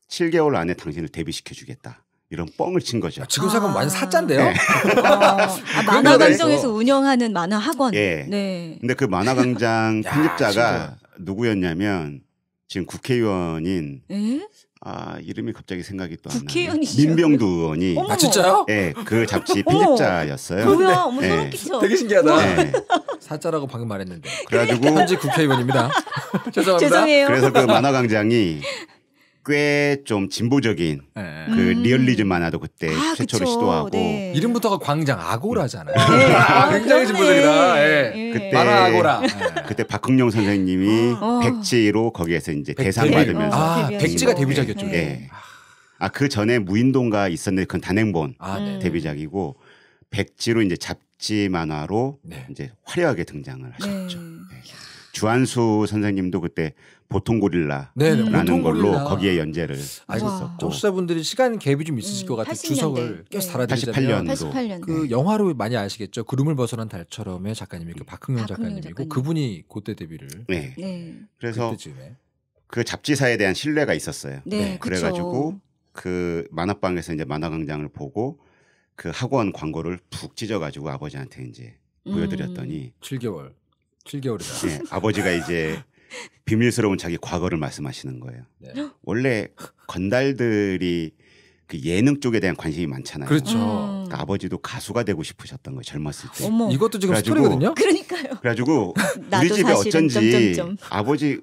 7개월 안에 당신을 데뷔시켜주겠다. 이런 뻥을 친 거죠. 아, 지금 생각하면 완전 사짠데요. 네. [LAUGHS] 아, 아 만화광장에서 운영하는 만화학원. 예. 네. 근데 그 만화광장 [LAUGHS] 편집자가 야, 누구였냐면 지금 국회의원인 에? 예? 아 이름이 갑자기 생각이 또 안 나요. 민병두 의원이 아 진짜요? 예, 네, 그 잡지 편집자였어요. 뭐야, 뭐 소름 끼쳐. 되게 신기하다. 네. [LAUGHS] 사자라고 방금 말했는데. 그래가지고 현직 국회의원입니다. [LAUGHS] 죄송합니다. 죄송해요. 그래서 그 만화 광장이 꽤좀 진보적인 네. 그 음. 리얼리즘 만화도 그때 아, 최초로 그쵸. 시도하고 네. 이름부터가 광장 아고라잖아요. 네. 아, [LAUGHS] 굉장히 진보적이다. 예. 네. 그때 만화 아고라. 그때 박흥룡 선생님이 어. 어. 백지로 거기에서 이제 백, 대상 데뷔. 받으면서 아, 백지가 데뷔작이었죠. 네. 아그 아, 전에 무인동가 있었는데 그건 단행본 아, 네, 네. 데뷔작이고 백지로 이제 잡지 만화로 이제 화려하게 등장을 하셨죠. 주한수 선생님도 그때 보통 고릴라라는 네, 네. 보통 걸로 고릴라. 거기에 연재를 하셨었고 아, 청취분들이 시간 갭이 좀 있으실 것 같아요. 주석을 껴서 달아드리자면 88년도. 8 8그 영화로 많이 아시겠죠. 구름을 벗어난 달처럼의 작가님이 그 박흥룡 작가님이고 작가님. 그분이 그때 데뷔를 네. 네. 그래서 그때쯤에. 그 잡지사에 대한 신뢰가 있었어요. 네, 그래가지고 그 만화방에서 이제 만화광장을 보고 그 학원 광고를 푹 찢어가지고 아버지한테 이제 보여드렸더니 음. 7개월 7개월이다. 네, 아버지가 이제 [LAUGHS] 비밀스러운 자기 과거를 말씀하시는 거예요. 네. 원래 건달들이 그 예능 쪽에 대한 관심이 많잖아요. 그렇죠. 음. 그러니까 아버지도 가수가 되고 싶으셨던 거예요. 젊었을 때. 어머. 이것도 지금 그래가지고, 스토리거든요. 그러니까요. 그래가지고 우리 집에 어쩐지 점점점. 아버지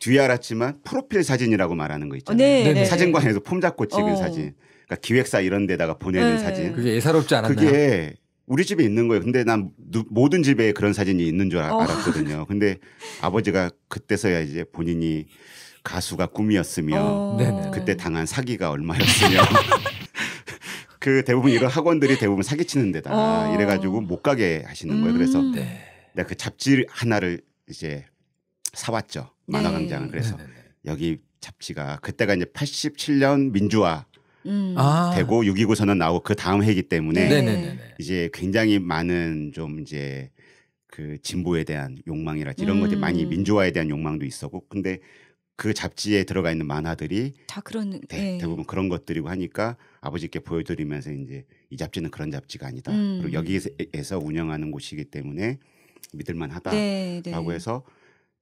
뒤에 알았지만 프로필 사진이라고 말하는 거 있잖아요. 네, 네, 네, 사진관에서 폼 잡고 찍은 어. 사진. 그러니까 기획사 이런 데다가 보내는 네. 사진. 그게 예사롭지 않았나요? 그게 우리 집에 있는 거예요. 근데 난 누, 모든 집에 그런 사진이 있는 줄 아, 어. 알았거든요. 근데 [LAUGHS] 아버지가 그때서야 이제 본인이 가수가 꿈이었으며 어. 그때 당한 사기가 얼마였으며 [LAUGHS] 그 대부분 이런 학원들이 대부분 사기치는 데다 어. 이래가지고 못 가게 하시는 거예요. 그래서 음. 네. 내가 그 잡지 하나를 이제 사왔죠. 만화광장을. 네. 그래서 네네네. 여기 잡지가 그때가 이제 87년 민주화 음. 아. 되고 6.29 선언 나오고 그 다음 해기 때문에 네. 이제 굉장히 많은 좀 이제 그 진보에 대한 욕망이라든지 이런 음. 것들이 많이 음. 민주화에 대한 욕망도 있었고 근데 그 잡지에 들어가 있는 만화들이 다 그런 대, 네. 예. 부분 그런 것들이고 하니까 아버지께 보여드리면서 이제 이 잡지는 그런 잡지가 아니다. 음. 그리고 여기에서 운영하는 곳이기 때문에 믿을만하다라고 네, 네. 해서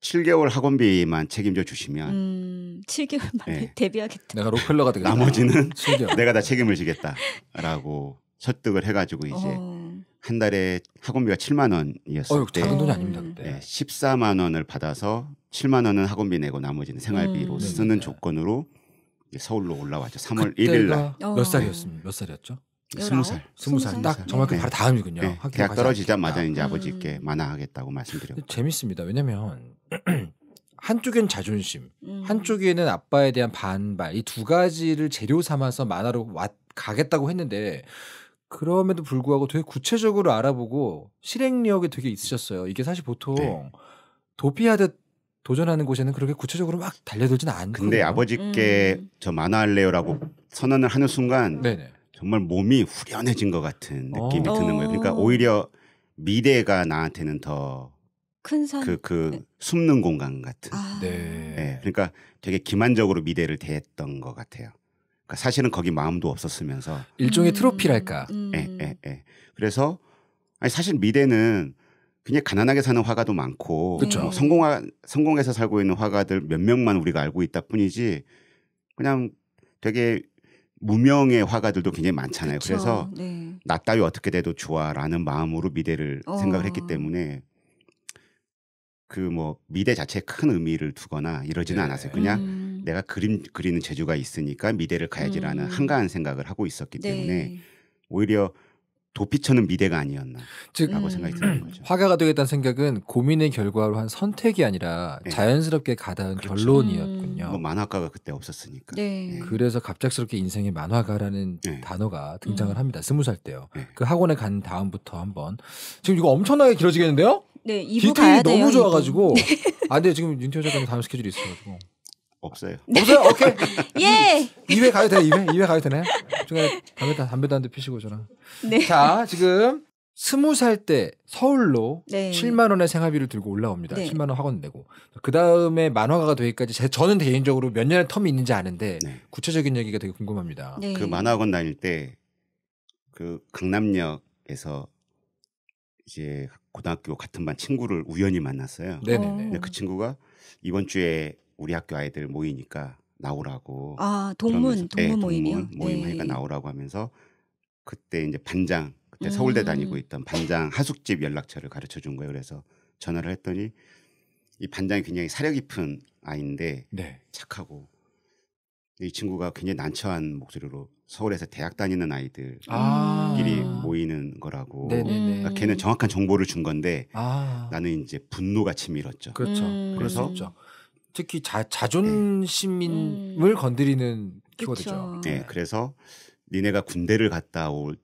7개월 학원비만 책임져 주시면 음, 7개월만 네. 예. 데뷔하겠다. 내가 로컬러가 되겠다. 나머지는 내가 다 책임을 지겠다라고 설득을 해가지고 어. 이제 어. 한 달에 학원비가 7만 원이었을 어, 때 작은 돈이 아닙니다. 그때. 네, 예, 14만 원을 받아서 7만 원은 학원비 내고 나머지는 생활비로 음. 쓰는 네. 조건으로 서울로 올라왔죠. 3월 1일 날. 어. 몇 살이었습니까? 몇 살이었죠? 스무 살. 스무 살. 딱정말히 네. 바로 다음이군요. 네. 대학 떨어지자마자 이제 음. 아버지께 만화하겠다고 말씀드렸고. 재밌습니다. 왜냐면 [CLEARS THROAT] 한쪽엔 자존심, 음. 한쪽에는 아빠에 대한 반발 이 두 가지를 재료 삼아서 만화로 와, 가겠다고 했는데 그럼에도 불구하고 되게 구체적으로 알아보고 실행력이 되게 있으셨어요. 이게 사실 보통 네. 도피하듯 도전하는 곳에는 그렇게 구체적으로 막달려들지는 않고. 근데 아버지께 음. 저 만화할래요라고 선언을 하는 순간 네네. 정말 몸이 후련해진 것 같은 느낌이 드는 거예요. 그러니까 어. 오히려 미래가 나한테는 더큰 산. 그, 그 숨는 공간 같은. 아. 네. 네. 그러니까 되게 기만적으로 미래를 대했던 것 같아요. 그러니까 사실은 거기 마음도 없었으면서. 일종의 음. 트로피랄까. 음. 예, 예, 예. 그래서 아니 사실 미래는 그냥 가난하게 사는 화가도 많고 그쵸. 뭐 성공하, 성공해서 살고 있는 화가들 몇 명만 우리가 알고 있다 뿐이지 그냥 되게 무명의 화가들도 굉장히 많잖아요. 그쵸, 그래서 네. 나 따위 어떻게 돼도 좋아라는 마음으로 미대를 어. 생각을 했기 때문에 그 뭐 미대 자체에 큰 의미를 두거나 이러지는 네. 않았어요. 그냥 음. 내가 그림 그리는 재주가 있으니까 미대를 가야지라는 음. 한가한 생각을 하고 있었기 네. 때문에 오히려 도피처는 미대가 아니었나라고 생각이 드는 음. 거죠. 화가가 되겠다는 생각은 고민의 결과로 한 선택이 아니라 네. 자연스럽게 가다운 그렇죠. 결론이었군요. 음. 뭐 만화가가 그때 없었으니까. 네. 네. 그래서 갑작스럽게 인생의 만화가라는 네. 단어가 음. 등장을 음. 합니다. 스무 살 때요. 네. 그 학원에 간 다음부터 한번 지금 이거 엄청나게 길어지겠는데요? 네, 2부 디테일이 너무 좋아가지고. 아, 근데 지금 윤태호 작가님 다음 스케줄이 있어가지고. 없어요. [LAUGHS] 없어요? 네. 오케이. [LAUGHS] 예. 2회 가도 되나요? 2회? 2회 가도 되나요? 중간에 담배, 담배도 한대 피시고 저랑. 네. 자, 지금 스무 살 때 서울로 네. 7만 원의 생활비를 들고 올라옵니다. 네. 7만 원 학원 내고 그 다음에 만화가가 되기까지 제, 저는 개인적으로 몇 년의 텀이 있는지 아는데 네. 구체적인 얘기가 되게 궁금합니다. 네. 그 만화학원 다닐 때 그 강남역에서 이제 고등학교 같은 반 친구를 우연히 만났어요. 네네네. 어. 그 친구가 이번 주에 우리 학교 아이들 모이니까 나오라고. 아 동문 그러면서, 예, 동문 모임이요. 동문 모임 하니까 네. 나오라고 하면서 그때 이제 반장 그때 서울대 음. 다니고 있던 반장 하숙집 연락처를 가르쳐 준 거예요. 그래서 전화를 했더니 이 반장이 굉장히 사려 깊은 아이인데 네. 착하고 이 친구가 굉장히 난처한 목소리로 서울에서 대학 다니는 아이들끼리 아~ 모이는 거라고 네, 네, 그러니까 걔는 정확한 정보를 준 건데 아~ 나는 이제 분노가 치밀었죠. 그렇죠. 음~ 그래서 그렇죠. 특히 자, 자존심을 네. 음. 건드리는 키워드죠. 네, 네, 그래서 니네가 군대를 갔다 올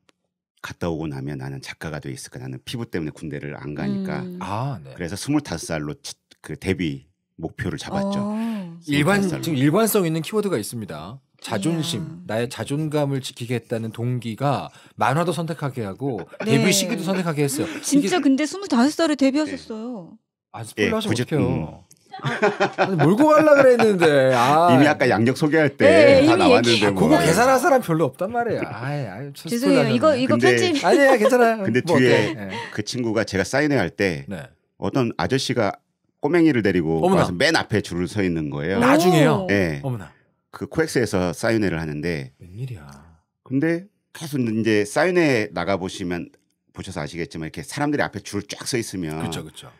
갔다 오고 나면 나는 작가가 돼 있을까 나는 피부 때문에 군대를 안 가니까 음. 아, 네. 그래서 스물다섯 살로 그 데뷔 목표를 잡았죠. 어. 일반 지금 일관성 있는 키워드가 있습니다. 자존심, 이야. 나의 자존감을 지키겠다는 동기가 만화도 선택하게 하고 네. 데뷔 시기도 선택하게 했어요. 진짜 이게... 근데 스물다섯 살에 데뷔하셨어요. 네. 아, 스포일러 하시면 네, 해요 아니, 몰고 갈라 그랬는데 아. 이미 아까 양력 소개할 때다 네, 나왔는데 뭐. 그거 계산할 사람 별로 없단 말이에요. 아이, 아이, 죄송해요. 이거 이거 근데, 편집 아니야 괜찮아요. 근데 뭐 뒤에 네. 그 친구가 제가 사인회 할때 네. 어떤 아저씨가 꼬맹이를 데리고 어머나. 와서 맨 앞에 줄을 서 있는 거예요. 나중에요. 네. 어머나. 그 코엑스에서 사인회를 하는데 웬일이야. 근데 계속 이제 사인회 나가 보시면 보셔서 아시겠지만 이렇게 사람들이 앞에 줄쫙서 있으면 그렇죠 그렇죠.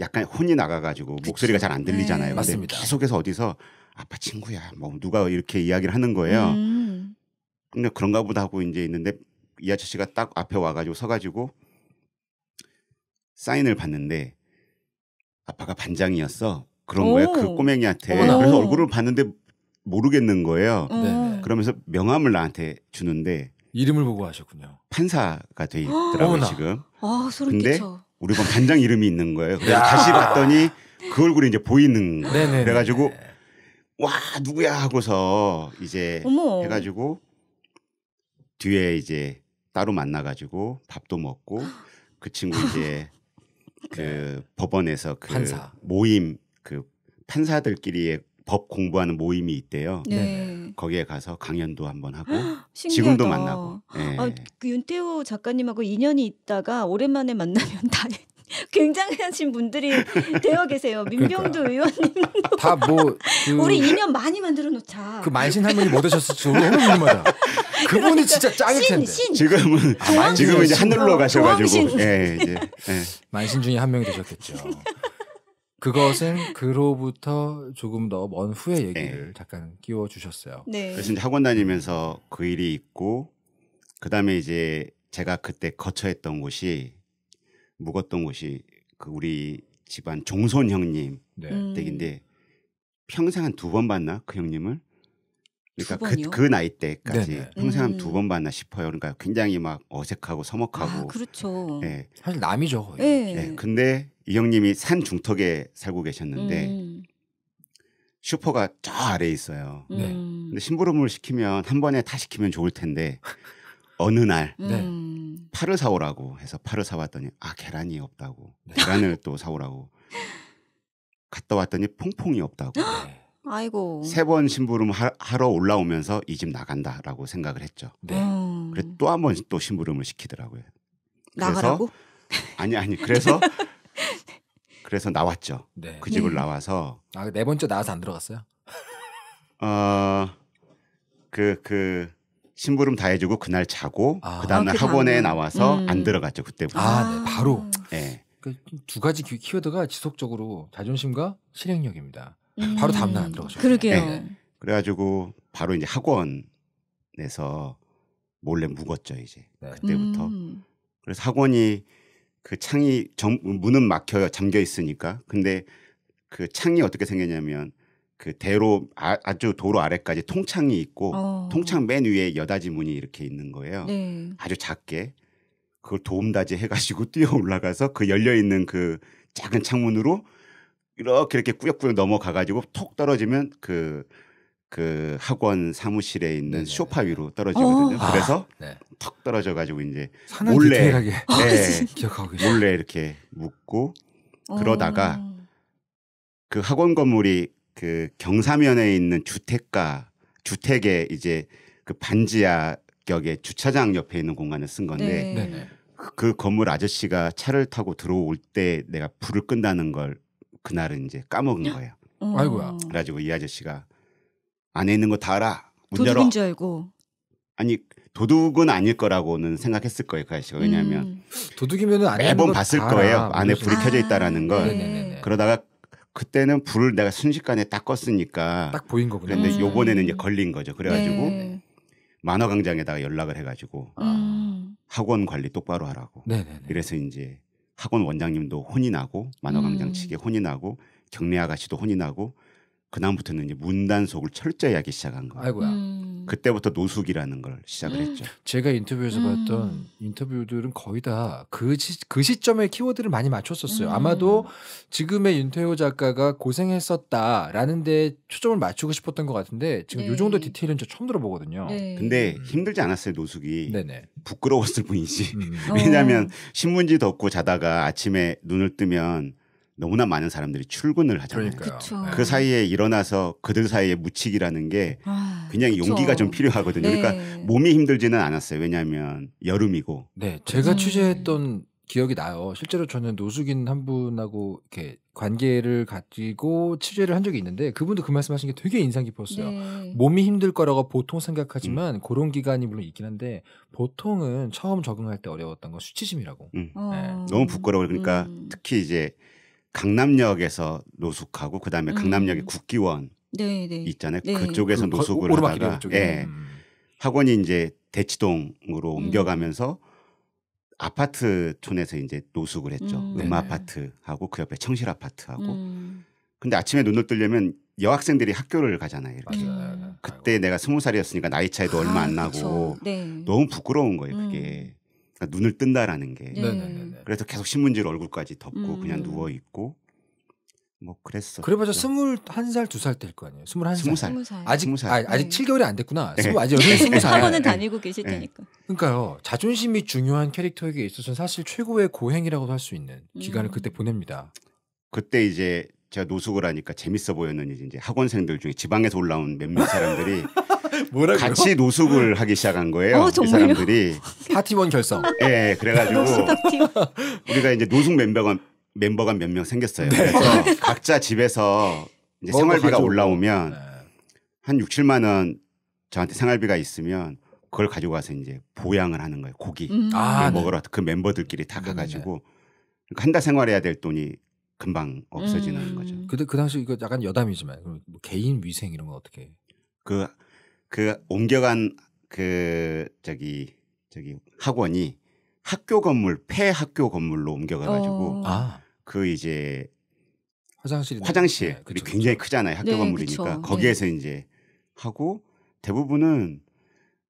약간 혼이 나가가지고 목소리가 잘 안 들리잖아요. 네. 맞습니다. 계속해서 어디서 아빠 친구야 뭐 누가 이렇게 이야기를 하는 거예요. 음. 근데 그런가 보다 하고 이제 있는데 이 아저씨가 딱 앞에 와가지고 서가지고 사인을 받는데 아빠가 반장이었어 그런 거예요 그 꼬맹이한테 어머나. 그래서 얼굴을 봤는데 모르겠는 거예요 어. 네. 그러면서 명함을 나한테 주는데 이름을 보고 하셨군요 판사가 돼 있더라고요 지금 아, 근데 끼쳐. 우리 반 반장 이름이 있는 거예요. 그래서 야. 다시 봤더니 그 얼굴이 이제 보이는 네네네. 그래가지고 와 누구야 하고서 이제 어머. 해가지고 뒤에 이제 따로 만나가지고 밥도 먹고 그 친구 이제 [LAUGHS] 네. 그 법원에서 그 판사. 모임 그 판사들끼리의 법 공부하는 모임이 있대요. 네. 거기에 가서 강연도 한번 하고 지금도 만나고. 네. 아, 그 윤태호 작가님하고 인연이 있다가 오랜만에 만나면 다 [LAUGHS] 굉장하신 분들이 되어 계세요. 민병도 의원님도 다뭐 [LAUGHS] 그, 우리 인연 많이 만들어 놓자. 그 만신 할머니 못 오셨을지 할머니금하다 그분이 그러니까 진짜 짱일 텐데. 신, 신. 지금은 아, 지금은 이제 하늘로 어, 가셔가지고 예, 이제 예. 만신 중에 한 명이 되셨겠죠. 그것은 그로부터 조금 더 먼 후의 네. 얘기를 네. 잠깐 끼워 주셨어요. 네. 그래서 이제 학원 다니면서 그 일이 있고 그다음에 이제 제가 그때 거처했던 곳이 묵었던 곳이 그 우리 집안 종손 형님 네. 음. 댁인데 평생 한 두 번 봤나 그 형님을 그러니까 그, 그 나이 때까지 네네. 평생 한 두번 음. 봤나 싶어요. 그러니까 굉장히 막 어색하고 아, 서먹하고. 아, 그렇죠. 네. 사실 남이죠. 네. 네. 근데 이 형님이 산 중턱에 살고 계셨는데 음. 슈퍼가 저 아래에 있어요. 네. 음. 근데 심부름을 시키면 한 번에 다 시키면 좋을 텐데 어느 날 음. 네. 파를 사오라고 해서 파를 사왔더니 아 계란이 없다고 네. 계란을 또 사오라고 갔다 왔더니 퐁퐁이 없다고 네. 아이고 세 번 심부름 하러 올라오면서 이 집 나간다라고 생각을 했죠. 네. 음. 그래 또한 번 또 심부름을 시키더라고요. 그래서 나가라고? 아니 아니 그래서 [LAUGHS] 그래서 나왔죠. 네. 그 집을 네. 나와서 아, 그 네 번째 나와서 안 들어갔어요? 어, 그, 그, 심부름 다 해주고 그날 자고 아. 그 다음날 학원에 나와서 음. 안 들어갔죠 그때부터. 아, 네. 바로. 네. 예. 그두 가지 키- 워드가 지속적으로 자존심과 실행력입니다. 음. 바로 다음날 안 들어가죠. 그러게요. 네. 그래가지고 바로 이제 학원에서 몰래 묵었죠 이제 네. 그때부터. 음. 그래서 학원이 그 창이 정, 문은 막혀 요 잠겨 있으니까. 근데 그 창이 어떻게 생겼냐면 그 대로 아, 주 도로 아래까지 통창이 있고 어. 통창 맨 위에 여닫이 문이 이렇게 있는 거예요. 네. 아주 작게 그걸 도움다지 해가지고 [LAUGHS] 뛰어 올라가서 그 열려 있는 그 작은 창문으로 이렇게 이렇게 꾸역꾸역 넘어가가지고 톡 떨어지면 그그 학원 사무실에 있는 네네. 쇼파 위로 떨어지거든요. 어~ 그래서 아, 네. 턱 떨어져 가지고 이제 몰래 디테 네. [LAUGHS] 기억하고 몰래 이렇게 묻고 어. 그러다가 그 학원 건물이 그 경사면에 있는 주택가 주택에 이제 그 반지하 격의 주차장 옆에 있는 공간을 쓴 건데 네. 네, 네. 그, 그 건물 아저씨가 차를 타고 들어올 때 내가 불을 끈다는 걸 그날은 이제 까먹은 거예요. 어. 아이고야. 그래가지고 이 아저씨가 안에 있는 거 다 알아. 문 열어. 도둑인 줄 알고. 아니 도둑은 아닐 거라고는 생각했을 거예요, 그 아저씨가. 왜냐하면 음. 도둑이면은 안에 매번 봤을 거예요. 안에 불이 아, 켜져 있다라는 걸. 아, 네. 네네네. 그러다가 그때는 불을 내가 순식간에 딱 껐으니까 딱 보인 거군요. 그런데 음. 요번에는 이제 걸린 거죠. 그래가지고 네. 만화 광장에다가 연락을 해가지고 아. 음. 학원 관리 똑바로 하라고. 네네네. 이래서 이제 학원 원장님도 혼이 나고 만화 광장 음. 측에 혼이 나고 경례 아가씨도 혼이 나고 그다음부터는 이제 문단속을 철저히 하기 시작한 거예요. 아이고야. 음. 그때부터 노숙이라는 걸 시작을 음. 했죠. 제가 인터뷰에서 음. 봤던 인터뷰들은 거의 다그 그, 그 시점에 키워드를 많이 맞췄었어요. 음. 아마도 지금의 윤태호 작가가 고생했었다라는 데 초점을 맞추고 싶었던 것 같은데 지금 네. 요 정도 디테일은 저 처음 들어보거든요. 네. 근데 음. 힘들지 않았어요, 노숙이. 네네. 부끄러웠을 뿐이지. 음. 왜냐하면 어. 신문지 덮고 자다가 아침에 눈을 뜨면 너무나 많은 사람들이 출근을 하잖아요. 그러니까요. 네. 그 사이에 일어나서 그들 사이에 묻히기라는 게 아, 굉장 그쵸. 용기가 좀 필요하거든요. 네. 그러니까 몸이 힘들지는 않았어요. 왜냐하면 여름이고. 네, 제가 음. 취재했던 기억이 나요. 실제로 저는 노숙인 한 분하고 이렇게 관계를 가지고 취재를 한 적이 있는데 그분도 그 말씀하신 게 되게 인상 깊었어요. 네. 몸이 힘들 거라고 보통 생각하지만 음. 그런 기간이 물론 있긴 한데 보통은 처음 적응할 때 어려웠던 건 수치심이라고. 음. 네. 어. 너무 부끄러워 요 그러니까 음. 특히 이제 강남역에서 노숙하고 그다음에 음. 강남역의 국기원 네, 네. 있잖아요. 네. 그쪽에서 그 노숙을 거, 하다가 예. 음. 학원이 이제 대치동으로 음. 옮겨가면서 아파트촌에서 이제 노숙을 했죠. 음. 음 아파트하고 그 옆에 청실 아파트하고. 음. 근데 아침에 눈을 뜨려면 여학생들이 학교를 가잖아요. 이렇게. 음. 맞 그때 내가 스무 살이었으니까 나이 차이도 아, 얼마 안 나고 그렇죠. 네. 너무 부끄러운 거예요. 그게 그러니까 눈을 뜬다라는 게네 그래서 계속 신문지를 얼굴까지 덮고 음. 그냥 누워 있고 뭐 그랬어. 그래봐서 스물 한살 두 살 될 거 아니에요. 스물 한 살. 아직 20살. 아, 아직 네. 7개월이 안 됐구나. 네. 20, 아직 네. 여기 스무 살. 학원은 네. 다니고 계실 네. 테니까. 그러니까요. 자존심이 중요한 캐릭터에게 있어서는 사실 최고의 고행이라고도 할 수 있는 음. 기간을 그때 보냅니다. 그때 이제 제가 노숙을 하니까 재밌어 보였는지 이제 학원생들 중에 지방에서 올라온 몇몇 사람들이 [LAUGHS] 뭐라고요? 같이 노숙을 하기 시작한 거예요. 어, 이 사람들이 파티원 결성. 예, 네, 그래가지고 [LAUGHS] 우리가 이제 노숙 멤버가 멤버가 몇 명 생겼어요. 네. 그래서 [LAUGHS] 각자 집에서 이제 생활비가 올라오면 네. 한 6, 7만 원 저한테 생활비가 있으면 그걸 가지고 가서 이제 보양을 하는 거예요. 고기 음. 아, 네, 네. 먹으러 그 멤버들끼리 다 음, 가가지고 그러니까 한달 생활해야 될 돈이 금방 없어지는 음. 거죠. 근데 그 당시 이거 약간 여담이지만 뭐 개인 위생 이런 건 어떻게? 그그 그 옮겨간 그 저기 저기 학원이 학교 건물 폐 학교 건물로 옮겨가가지고 어. 아. 그 이제 화장실 화장실 네, 그쵸, 굉장히 그쵸. 크잖아요 학교 네, 건물이니까 그쵸. 거기에서 네. 이제 하고 대부분은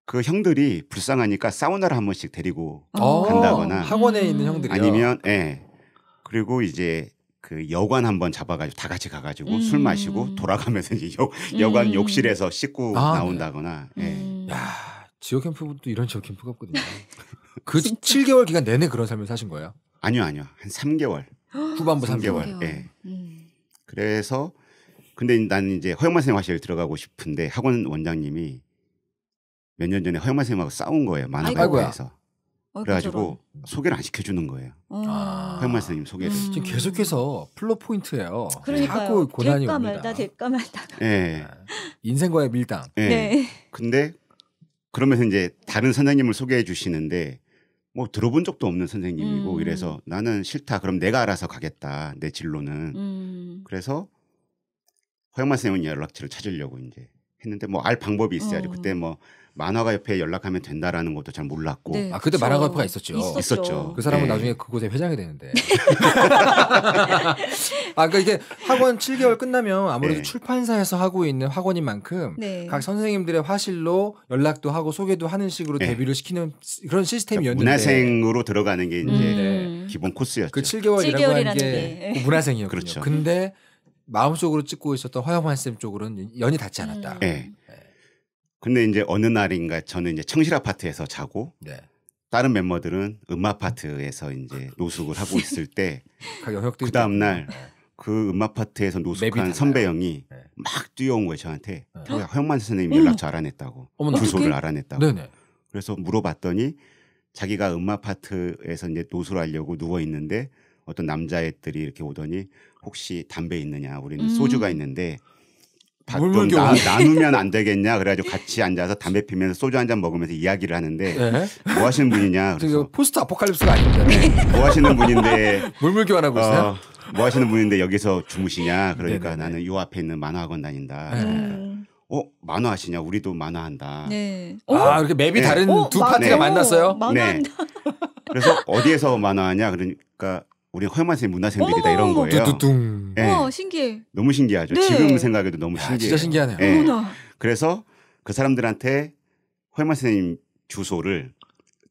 그 형들이 불쌍하니까 사우나를 한 번씩 데리고 아~ 간다거나 학원에 있는 형들이 아니면 예. 그리고 이제 그 여관 한번 잡아가지고 다 같이 가가지고 음. 술 마시고 돌아가면서 이제 여, 여관 음. 욕실에서 씻고 아, 네. 나온다거나. 예. 네. 야 지역 캠프분도 이런 지역 캠프가 없거든요. [LAUGHS] 그 7개월 기간 내내 그런 삶을 사신 거예요? 아니요 아니요 한 3개월. [GASPS] 후반부 3개월. 예. 네. 음. 그래서 근데 난 이제 허영만 선생 화실 들어가고 싶은데 학원 원장님이 몇 년 전에 허영만 생님하고 싸운 거예요 만화학교에서. 어, 그래가지고 소개를 안 시켜주는 거예요. 어. 아. 허영 선생님 소개를. 음. 지금 계속해서 플러 포인트예요. 그러니까요. 고난이 될까 옵니다. 말다 될까 말다. 예. 네. 인생과의 밀당. 네. 네. 근데 그러면서 이제 다른 선생님을 소개해 주시는데 뭐 들어본 적도 없는 선생님이고 음. 이래서 나는 싫다. 그럼 내가 알아서 가겠다. 내 진로는. 음. 그래서 허영만 선생님 연락처를 찾으려고 이제 했는데 뭐 알 방법이 있어야지. 어. 그때 뭐 만화가 옆에 연락하면 된다라는 것도 잘 몰랐고 네, 아 그때 만화가 협회가 있었죠. 있었죠. 있었죠. 그 사람은 네. 나중에 그곳에 회장이 되는데. [LAUGHS] 아 그러니까 이게 학원 7개월 끝나면 아무래도 네. 출판사에서 하고 있는 학원인 만큼 네. 각 선생님들의 화실로 연락도 하고 소개도 하는 식으로 네. 데뷔를 시키는 그런 시스템이었는데 그러니까 문화생으로 들어가는 게 이제 음. 네. 기본 코스였죠. 그 7개월이라고 하는 게 그 문화생이었거든요. 그렇죠. 근데 마음속으로 찍고 있었던 허영환 쌤 쪽으로는 연이 닿지 않았다. 음. 근데 이제 어느 날인가 저는 이제 청실 아파트에서 자고 네. 다른 멤버들은 음마 아파트에서 이제 노숙을 하고 있을 때 그 다음 날그 네. 그 음마 아파트에서 노숙한 선배 형이 네. 막 뛰어온 거예요 저한테 네. 어, 형만 선생님 어. 연락처 알아냈다고 주소를 알아냈다고 네네. 그래서 물어봤더니 자기가 음마 아파트에서 이제 노숙을 하려고 누워 있는데 어떤 남자애들이 이렇게 오더니 혹시 담배 있느냐 우리는 음. 소주가 있는데 좀 나, 나누면 안 되겠냐 그래가지고 같이 앉아서 담배 피면서 소주 한 잔 먹으면서 이야기를 하는데 네. 뭐 하시는 분이냐 그래서 포스트 아포칼립스가 아닙니다. 네. 뭐 하시는 분인데 [LAUGHS] 물물 교환하고 어, 있어요. 뭐 하시는 분인데 여기서 주무시냐 그러니까 네네. 네, 네. 나는 요 앞에 있는 만화학원 다닌다. 네. 그어 그러니까 만화 하시냐 우리도 만화 한다. 네. 아 어? 이렇게 맵이 네. 다른 오, 어? 두 파트가 네. 만났어요. 만 네. 그래서 어디에서 만화하냐 그러니까 우리 허영만생 문화생들이다 이런 거예요. 뚜뚜뚱. 네. 와 신기해. 너무 신기하죠. 네. 지금 생각해도 너무 신기해. 진짜 신기하네요. 네. 그래서 그 사람들한테 허영만 선생님 주소를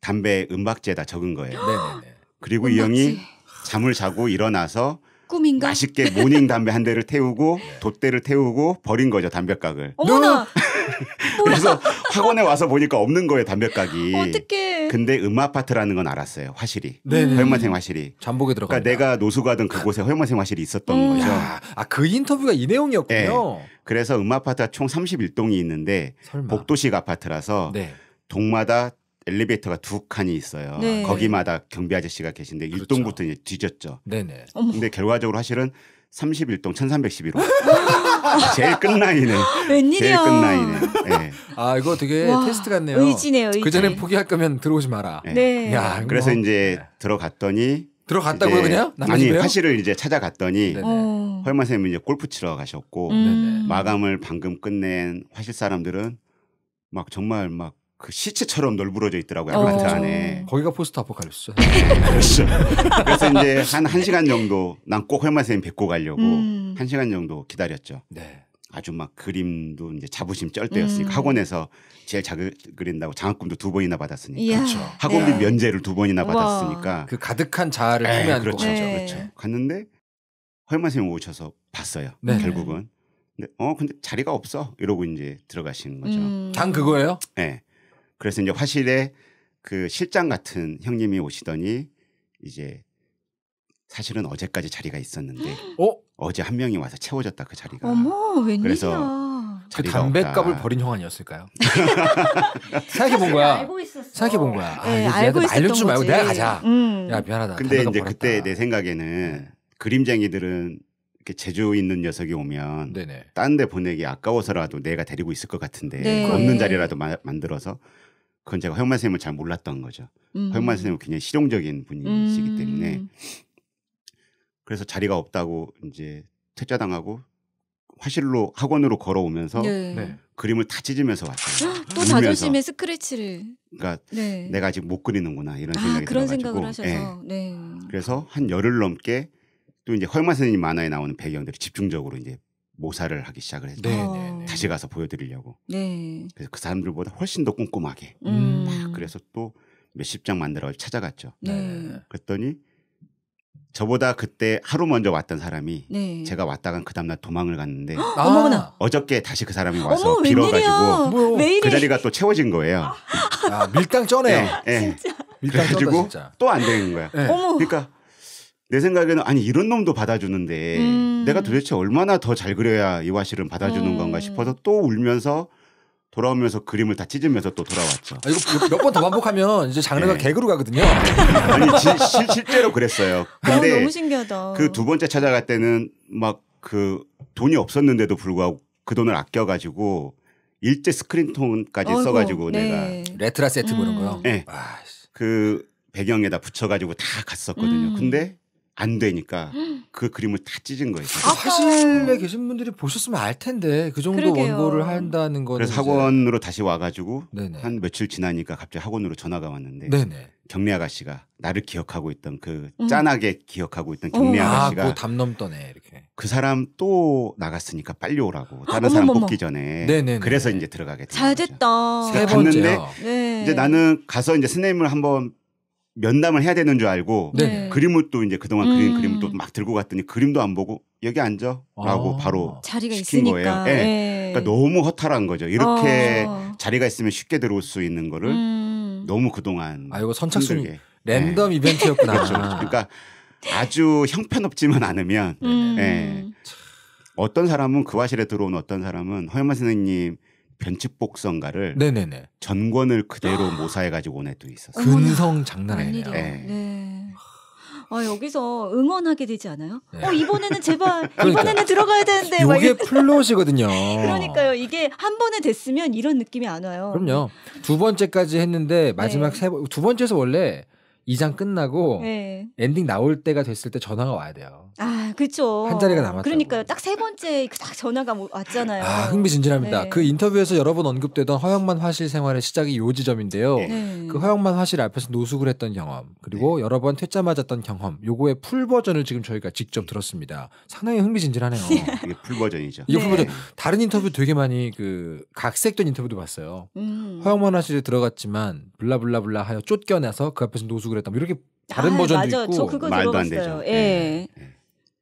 담배 은박지에다 적은 거예요. 네네네. 네, 네. 그리고 이 형이 잠을 자고 일어나서 꿈인가? 맛있게 모닝 담배 한 대를 태우고 네. 돛대를 태우고 버린 거죠 담배각을. 어머나 [LAUGHS] 그래서 학원에 와서 보니까 없는 거예요 담배각이. 어떻게? 근데 음 아파트라는 건 알았어요 화실이. 네. 허영만생 화실이. 잠복에 들어가. 그러니까 내가 노숙하던 그곳에 허영만생 화실이 있었던 음. 거죠. 아 그 인터뷰가 이 내용이었군요. 네. 그래서 음 아파트가 총 31동이 있는데 설마. 복도식 아파트라서 네. 동마다 엘리베이터가 두 칸이 있어요. 네. 거기마다 경비 아저씨가 계신데 그렇죠. 1동부터 이제 뒤졌죠. 네네. 근데 결과적으로 사실은 31동 1311호. 제일 끝나인에 웬일이야. 제일 끝라인에. 네. 예. 아 이거 되게 와, 테스트 같네요. 의지네요. 의지. 그 전에 포기할 거면 들어오지 마라. 네. 네. 야, 그래서 뭐. 이제 들어갔더니 들어갔다고요 그냥? 아니 집 화실을 이제 찾아갔더니 어. 허영만 선생님은 이제 골프 치러 가셨고 음. 마감을 방금 끝낸 화실 사람들은 막 정말 막그 시체처럼 널브러져 있더라고요 어, 아파트 어. 안에. 거기가 포스트 아포칼립스. 그렇죠. [LAUGHS] 그래서 이제 한 1시간 정도 난 꼭 헐마 선생님 뵙고 가려고 음. 1시간 정도 기다렸죠. 네. 아주 막 그림도 이제 자부심 쩔대였으니까 음. 학원에서 제일 잘 그린다고 장학금도 두 번이나 받았으니까 그렇죠. 학원비 네. 면제를 두 번이나 우와. 받았으니까 그 가득한 자아를 품에 네, 그렇죠, 네. 그렇죠. 갔는데 헐마 선생님 오셔서 봤어요. 네. 결국은. 근데 어 근데 자리가 없어 이러고 이제 들어가시는 거죠. 음. 그거예요? 네. 그래서 이제 화실에 그 실장 같은 형님이 오시더니 이제 사실은 어제까지 자리가 있었는데 어? 제한 명이 와서 채워졌다 그 자리가. 어머 웬일이야. 그래서 그 담배값을 버린 형 아니었을까요? [LAUGHS] 생각해 본 거야. 생각해 본 거야. 아, 네, 알고 있었 알려주지 말고 내가 가자. 음. 야 미안하다. 근데 이제 버렸다. 그때 내 생각에는 네. 그림쟁이들은 이렇게 제주 있는 녀석이 오면 딴 데 보내기 아까워서라도 내가 데리고 있을 것 같은데 네. 없는 자리라도 마, 만들어서 그건 제가 허영만 선생님을 잘 몰랐던 거죠. 음. 허영만 선생님은 굉장히 실용적인 분이시기 음. 때문에 그래서 자리가 없다고 이제 퇴짜당하고 화실로 학원으로 걸어오면서 네. 네. 그림을 다 찢으면서 왔어요. 헉, 또 자존심의 스크래치를. 그러니까 네. 내가 아직 못 그리는구나 이런 아, 생각이 아, 그런 들어가지고. 생각을 예. 네. 그래서 한 열흘 넘게 또 이제 허영만 선생님 만화에 나오는 배경들이 집중적으로 이제 모사를 하기 시작을 했죠. 네, 어. 다시 가서 보여드리려고. 네. 그래서 그 사람들보다 훨씬 더 꼼꼼하게. 음. 막 그래서 또 몇 십 장 만들어 찾아갔죠. 네. 그랬더니 저보다 그때 하루 먼저 왔던 사람이 네. 제가 왔다간 그 다음날 도망을 갔는데 아~ [GASPS] 어저께 다시 그 사람이 와서 어머, 빌어가지고 그 자리가 또 채워진 거예요. 아, 밀당 쩌네요. 네, 네. 밀당 그래가지고 또 안 되는 거야. 네. 그러니까 내 생각에는 아니 이런 놈도 받아주는데 음. 내가 도대체 얼마나 더 잘 그려야 이화실은 받아주는 음. 건가 싶어서 또 울면서 돌아오면서 그림을 다 찢으면서 또 돌아왔죠. 아, 이거 몇 번 더 반복하면 이제 장르가 네. 개그로 가거든요. [LAUGHS] 아니 지, 실, 실제로 그랬어요. 아, 근데 너무 신기하다. 그 두 번째 찾아갈 때는 막 그 돈이 없었는데도 불구하고 그 돈을 아껴가지고 일제 스크린톤까지 써가지고 네. 내가 레트라 세트 뭐 음. 보는 거요. 네. 아, 그 배경에다 붙여가지고 다 갔었거든요. 음. 근데 안 되니까 그 그림을 다 찢은 거예요. 아, 화실에 계신 분들이 보셨으면 알 텐데 그 정도 그러게요. 원고를 한다는 거는 그래서 학원으로 다시 와가지고 네네. 한 며칠 지나니까 갑자기 학원으로 전화가 왔는데 네네. 경례 아가씨가 나를 기억하고 있던 그 음. 짠하게 기억하고 있던 어. 경례 음. 아, 아가씨가 아, 그담 넘더네 이렇게 그 사람 또 나갔으니까 빨리 오라고 아, 다른 사람 뽑기 전에 네네네. 그래서 이제 들어가게 잘 됐다 세 번째 는데 네. 이제 나는 가서 이제 스님을 한번 면담을 해야 되는 줄 알고 네. 네. 그림을 또 이제 그동안 음. 그린 그림을 또 막 들고 갔더니 그림도 안 보고 여기 앉아라고 아. 바로 자리가 시킨 있으니까. 거예요. 네. 네. 그러니까 너무 허탈한 거죠. 이렇게 어. 자리가 있으면 쉽게 들어올 수 있는 거를 음. 너무 그동안 아 이거 선착순 랜덤 예. 이벤트였구나. 그렇죠, 그렇죠. 그러니까 아주 형편없지만 않으면 음. 예. 어떤 사람은 그 화실에 들어온 어떤 사람은 허영만 선생님 변칙복선가를 네네네. 전권을 그대로 아. 모사해가지고 온 애도 있었어요. 근성 장난 아니에요. 네. 네. 아 여기서 응원하게 되지 않아요? 네. 어 이번에는 제발 [LAUGHS] 그러니까. 이번에는 들어가야 되는데 이게 플롯이거든요. [LAUGHS] 그러니까요. 이게 한 번에 됐으면 이런 느낌이 안 와요. 그럼요. 두 번째까지 했는데 마지막 네. 세두 번째에서 원래 2장 끝나고 네. 엔딩 나올 때가 됐을 때 전화가 와야 돼요. 아, 그렇죠. 한 자리가 남았다. 그러니까요. 딱 세 번째 그 딱 전화가 뭐 왔잖아요. 아, 흥미진진합니다. 네. 그 인터뷰에서 여러 번 언급되던 허영만 화실 생활의 시작이 요 지점인데요. 네. 그 허영만 화실 앞에서 노숙을 했던 경험, 그리고 네. 여러 번 퇴짜 맞았던 경험, 요거의 풀 버전을 지금 저희가 직접 들었습니다. 상당히 흥미진진하네요. 네. [LAUGHS] 이게 풀 버전이죠. 이게 풀 버전. 네. 다른 인터뷰 되게 많이 그 각색된 인터뷰도 봤어요. 음. 허영만 화실에 들어갔지만 블라블라블라 하여 쫓겨나서 그 앞에서 노숙을 했다. 뭐 이렇게 다른 아, 버전도 맞아. 있고 저 말도 안 되죠. 예. 예. 예.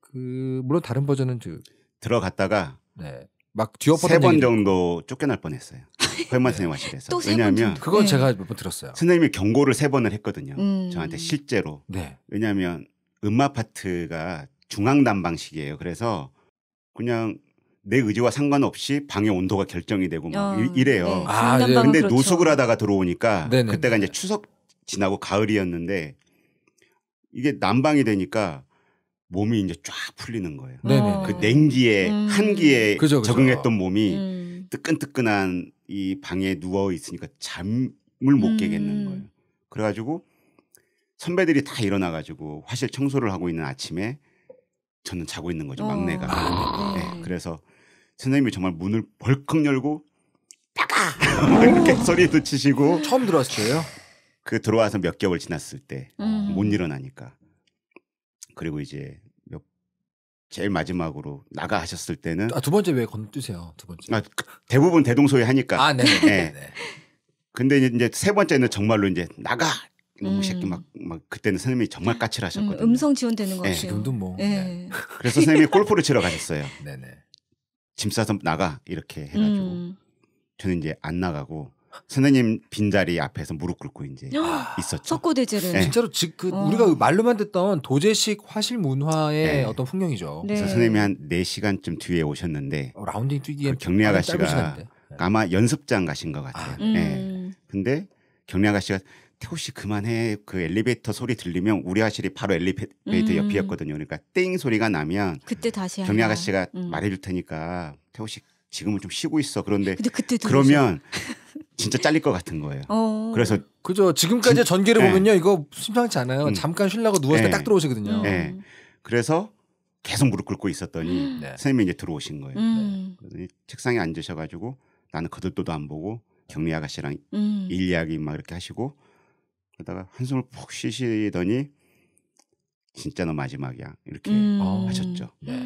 그 물론 다른 버전은 그 들어갔다가 네. 막 뒤엎어던 세번 정도 쫓겨날 뻔했어요. 그 [LAUGHS] 회만 선생님 와실에서 왜냐하면 그건 예. 제가 몇 번 들었어요. 선생님이 경고를 세 번을 했거든요. 음. 저한테 실제로 네. 왜냐하면 음마 파트가 중앙 난방식이에요. 그래서 그냥 내 의지와 상관없이 방의 온도가 결정이 되고 막 어, 이래요. 네. 아, 예, 근데 그렇죠. 노숙을 하다가 들어오니까 네네 그때가 이제 추석 지나고 가을이었는데 이게 난방이 되니까 몸이 이제 쫙 풀리는 거예요. 네네. 네, 네. 그 냉기에 음. 한기에 그죠, 그죠. 적응했던 몸이 음. 뜨끈뜨끈한 이 방에 누워 있으니까 잠을 못 깨겠는 음. 거예요. 그래가지고 선배들이 다 일어나가지고 화실 청소를 하고 있는 아침에 저는 자고 있는 거죠 어. 막내가. 아. 네, 네. 그래서 선생님이 정말 문을 벌컥 열고 따가 [LAUGHS] 이렇게 소리도 치시고 처음 들었어요. 그 들어와서 몇 개월 지났을 때못 음. 일어나니까 그리고 이제 몇 제일 마지막으로 나가 하셨을 때는 아, 두 번째 왜 건드세요 두 번째 아, 그 대부분 대동소이 하니까 아 네. 네. 근데 이제 세 번째는 정말로 이제 나가 너무 음. 새끼 음. 막, 막 그때는 선생님이 정말 까칠하셨거든요. 음, 성 지원되는 거 네. 지금도 뭐. 네. 네. 그래서 선생님이 골프를 치러 가셨어요. [LAUGHS] 네네. 짐 싸서 나가 이렇게 해가지고 음. 저는 이제 안 나가고 선생님 빈자리 앞에서 무릎 꿇고 이제 있었죠. 석고대제를 네. 진짜로 즉그 어. 우리가 말로만 듣던 도제식 화실 문화의 네. 어떤 풍경이죠. 네. 그래서 선생님이 한 4시간쯤 뒤에 오셨는데 어, 라운딩 뛰기에 그 경리 아가씨가 네. 아마 연습장 가신 것 같아요. 아. 네. 음. 근데 경리 아가씨가 태호 씨 그만해 그 엘리베이터 소리 들리면 우리 아실이 바로 엘리베이터 음. 옆이었거든요. 그러니까 띵 소리가 나면 그때 다시 경리 아가씨가 음. 말해줄 테니까 태호 씨 지금은 좀 쉬고 있어. 그런데 그러면 진짜 잘릴 것 같은 거예요. 어... 그래서 그죠. 지금까지 진, 전개를 네. 보면요, 이거 심상치 않아요. 음. 잠깐 쉬려고 누워서 네. 예. 딱 들어오시거든요. 네. 그래서 계속 무릎 꿇고 있었더니 음. 네. 선생님이 이제 들어오신 거예요. 음. 네. 책상에 앉으셔가지고 나는 거들떠도 안 보고 경리 아가씨랑 음. 일 이야기 막 이렇게 하시고 그러다가 한숨을 푹 쉬시더니 진짜 너 마지막이야 이렇게 음. 하셨죠. 네.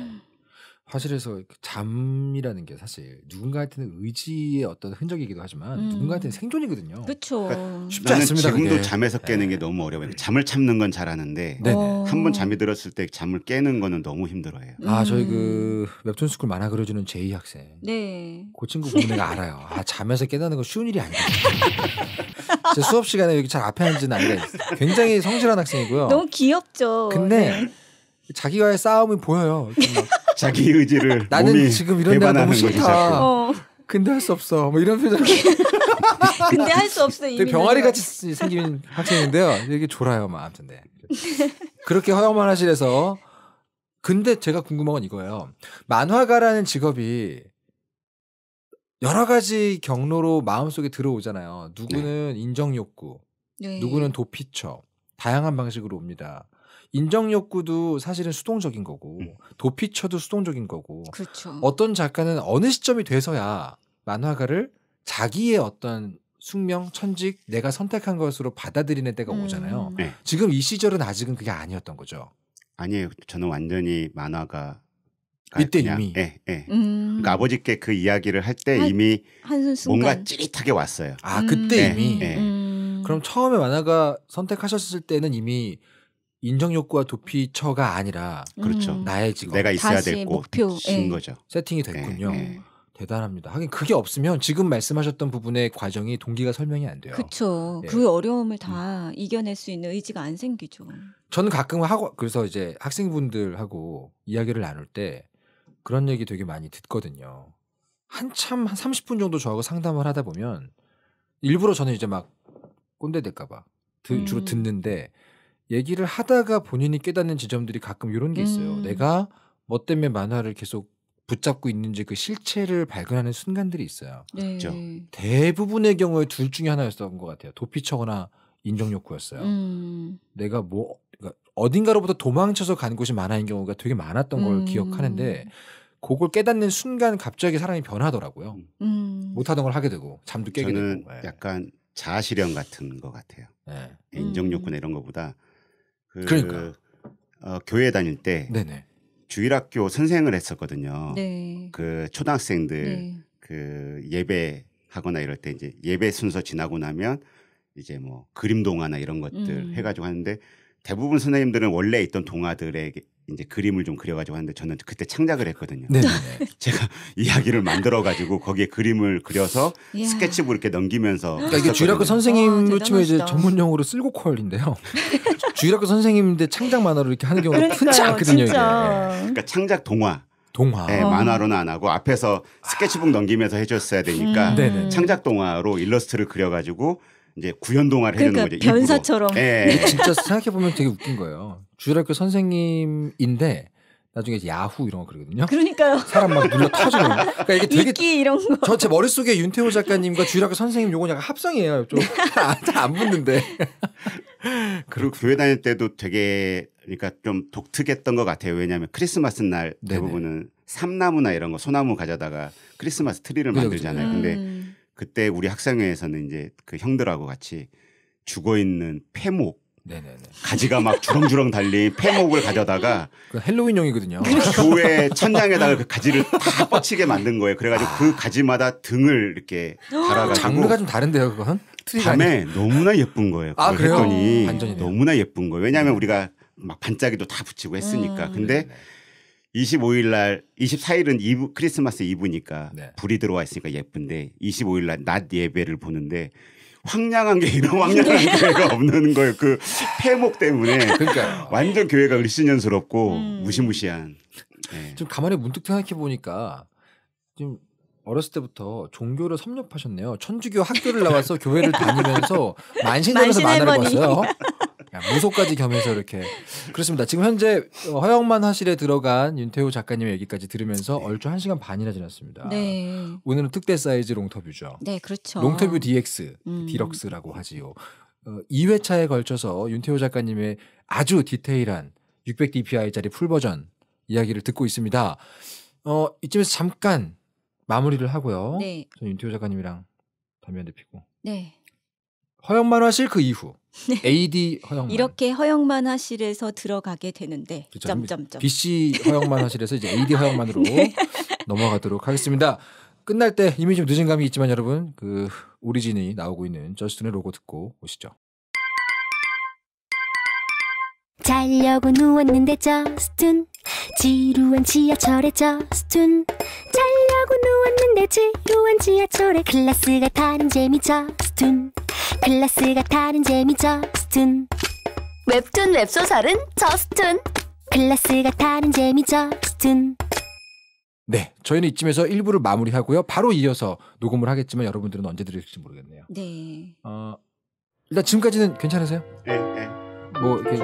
사실에서 그 잠이라는 게 사실 누군가한테는 의지의 어떤 흔적이기도 하지만 음. 누군가한테는 생존이거든요. 그렇죠. 그러니까 쉽지 않습니다. 지금도 그게. 잠에서 네. 깨는 네. 게 너무 어려워요. 잠을 참는 건 잘하는데 네. 어. 한번 잠이 들었을 때 잠을 깨는 거는 너무 힘들어요. 음. 아 저희 그 웹툰스쿨 만화 그려주는 제이 학생. 네. 그 친구 보면 내가 알아요. 아 잠에서 깨다는 건 쉬운 일이 아니에요. 제 [LAUGHS] 수업 시간에 여기 잘 앞에 앉은 아이가 굉장히 성실한 학생이고요. 너무 귀엽죠. 근데 네. 자기와의 싸움이 보여요. [LAUGHS] 자기 의지를 [LAUGHS] 나는 지금 이런 데가 너무 싫다. 어. 근데 할 수 없어. 뭐 이런 표정. [LAUGHS] 근데 할 수 없어. 이미 병아리 같이 생긴 학생인데요. 이게 졸아요, 막 아무튼. 네. 그렇게 허영만 하실에서 근데 제가 궁금한 건 이거예요. 만화가라는 직업이 여러 가지 경로로 마음속에 들어오잖아요. 누구는 네. 인정 욕구, 네. 누구는 도피처, 다양한 방식으로 옵니다. 인정 욕구도 사실은 수동적인 거고 음. 도피처도 수동적인 거고 그렇죠. 어떤 작가는 어느 시점이 돼서야 만화가를 자기의 어떤 숙명, 천직, 내가 선택한 것으로 받아들이는 때가 음. 오잖아요. 네. 지금 이 시절은 아직은 그게 아니었던 거죠. 아니에요. 저는 완전히 만화가 이때 그냥, 이미 예, 예. 음. 그러니까 아버지께 그 이야기를 할 때 이미 뭔가 찌릿하게 왔어요. 아 그때 음. 이미 예, 예. 그럼 처음에 만화가 선택하셨을 때는 이미 인정 욕구와 도피처가 아니라 그렇죠. 음. 나의 지금 내가 있어야 될 곳인 예. 거죠. 세팅이 예, 됐군요. 예, 예. 대단합니다. 하긴 그게 없으면 지금 말씀하셨던 부분의 과정이 동기가 설명이 안 돼요. 그렇죠. 네. 그 어려움을 다 음. 이겨낼 수 있는 의지가 안 생기죠. 저는 가끔 하고 그래서 이제 학생분들하고 이야기를 나눌 때 그런 얘기 되게 많이 듣거든요. 한참 한 30분 정도 저하고 상담을 하다 보면 일부러 저는 이제 막 꼰대 될까 봐 드, 주로 음. 듣는데 얘기를 하다가 본인이 깨닫는 지점들이 가끔 이런 게 있어요. 음. 내가 뭐 때문에 만화를 계속 붙잡고 있는지 그 실체를 발견하는 순간들이 있어요. 그렇죠. 대부분의 경우에 둘 중에 하나였던 것 같아요. 도피처거나 인정 욕구였어요. 음. 내가 뭐 그러니까 어딘가로부터 도망쳐서 간 곳이 만화인 경우가 되게 많았던 음. 걸 기억하는데 그걸 깨닫는 순간 갑자기 사람이 변하더라고요. 음. 음. 못하던 걸 하게 되고 잠도 깨게 되고. 예. 약간 자아실현 같은 것 같아요. 네. 예. 인정 욕구나 음. 이런 것보다 그 그러니까. 어, 교회 다닐 때 네네. 주일학교 선생을 했었거든요. 네. 그 초등학생들 네. 그 예배 하거나 이럴 때 이제 예배 순서 지나고 나면 이제 뭐 그림 동화나 이런 것들 음. 해가지고 하는데 대부분 선생님들은 원래 있던 동화들에 게 이제 그림을 좀 그려가지고 하는데 저는 그때 창작을 했거든요. 네. [LAUGHS] 제가 이야기를 만들어가지고 거기에 그림을 그려서 이야. 스케치북 이렇게 넘기면서. 그러니까 이게 주일학교 선생님으 치면 어, 이제 전문 용어로 쓸고퀄인데요. [LAUGHS] 주일학교 선생님인데 창작 만화로 이렇게 하는 경우가 흔치 않거든요. 이게. 그러니까 창작 동화. 동화. 네, 어. 만화로는 안 하고 앞에서 스케치북 넘기면서 해줬어야 되니까 음. 창작 동화로 일러스트를 그려가지고 이제 구현동화를 그러니까 해주는 거죠. 변사처럼. 예. 진짜 생각해 보면 되게 웃긴 거예요. 주일학교 선생님인데 나중에 야후 이런 거 그러거든요. 그러니까요. 사람 막 눌러 터지는. 그러니까 이게 되게 기 이런 거. 전체 머릿속에 윤태호 작가님과 주일학교 선생님 요건 약간 합성이에요. 좀잘안 붙는데. [LAUGHS] 그리고 교회 다닐 때도 되게 그러니까 좀 독특했던 것 같아요. 왜냐하면 크리스마스 날 대부분은 네네. 삼나무나 이런 거 소나무 가져다가 크리스마스 트리를 만들잖아요. 음. 근데 그때 우리 학생회에서는 이제 그 형들하고 같이 죽어 있는 폐목 네네네. 가지가 막 주렁주렁 달린 폐목을 가져다가 그 헬로윈용이거든요. [LAUGHS] 교회 천장에다가 그 가지를 다 뻗치게 만든 거예요. 그래가지고 아. 그 가지마다 등을 이렇게 달아가지고 장르가 좀 다른데요, 그건? 밤에 아니... 너무나 예쁜 거예요. 그걸 아, 그래더니 너무나 예쁜 거예요. 왜냐하면 네. 우리가 막 반짝이도 다 붙이고 했으니까. 음. 근데 네네. 25일 날 24일은 이브, 크리스마스 이브니까 네. 불이 들어와 있으니까 예쁜데 25일 날 낮 예배를 보는데 황량한 게 이런 [LAUGHS] 황량한 교회가 없는 거예요. 그 폐목 때문에 그러니까 완전 교회가 을신년스럽고 음. 무시무시한. 네. 좀 가만히 문득 생각해 보니까 좀 어렸을 때부터 종교를 섭렵하셨네요. 천주교 학교를 나와서 교회를 다니면서 [LAUGHS] 만신전에서 만화를 봤어요. 무소까지 겸해서 이렇게 그렇습니다. 지금 현재 어, 허영만 화실에 들어간 윤태호 작가님의 얘기까지 들으면서 네. 얼추 1 시간 반이나 지났습니다. 네. 오늘은 특대 사이즈 롱터뷰죠. 네, 그렇죠. 롱터뷰 DX, 음. 디럭스라고 하지요. 어, 2회차에 걸쳐서 윤태호 작가님의 아주 디테일한 600dpi짜리 풀 버전 이야기를 듣고 있습니다. 어, 이쯤에서 잠깐 마무리를 하고요. 네. 윤태호 작가님이랑 담배 한대 피고. 네. 허영만 화실 그 이후 [LAUGHS] 네. AD 허영만 이렇게 허영만 화실에서 들어가게 되는데 그렇죠. 점점점 BC 허영만 화실에서 이제 AD 허영만으로 [LAUGHS] 네. 넘어가도록 하겠습니다. 끝날 때 이미 좀 늦은 감이 있지만 여러분 그 오리진이 나오고 있는 저스틴의 로고 듣고 오시죠. 자려고 누웠는데 저스툰 지루한 지하철에 저스툰 자려고 누웠는데 지루한 지하철에 클라스가 타는 재미 저스툰 클라스가 타는 재미 저스툰 웹툰 웹소설은 저스툰 클라스가 타는 재미 저스툰 네, 저희는 이쯤에서 일부를 마무리하고요. 바로 이어서 녹음을 하겠지만 여러분들은 언제 들을지 모르겠네요. 네. 어, 일단 지금까지는 괜찮으세요? 네, 네. 뭐 이렇게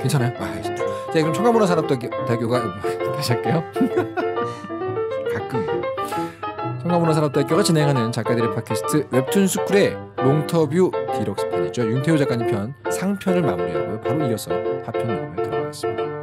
괜찮아요? 아, 자 그럼 청가문화 산업대학교가 [LAUGHS] 다시 할게요. [LAUGHS] 가끔 청가문화산업대학교가 진행하는 작가들의 팟캐스트 웹툰 스쿨의 롱터뷰 디럭스 편이죠. 윤태호 작가님 편 상편을 마무리하고요. 바로 이어서 하편 녹음 들어가겠습니다.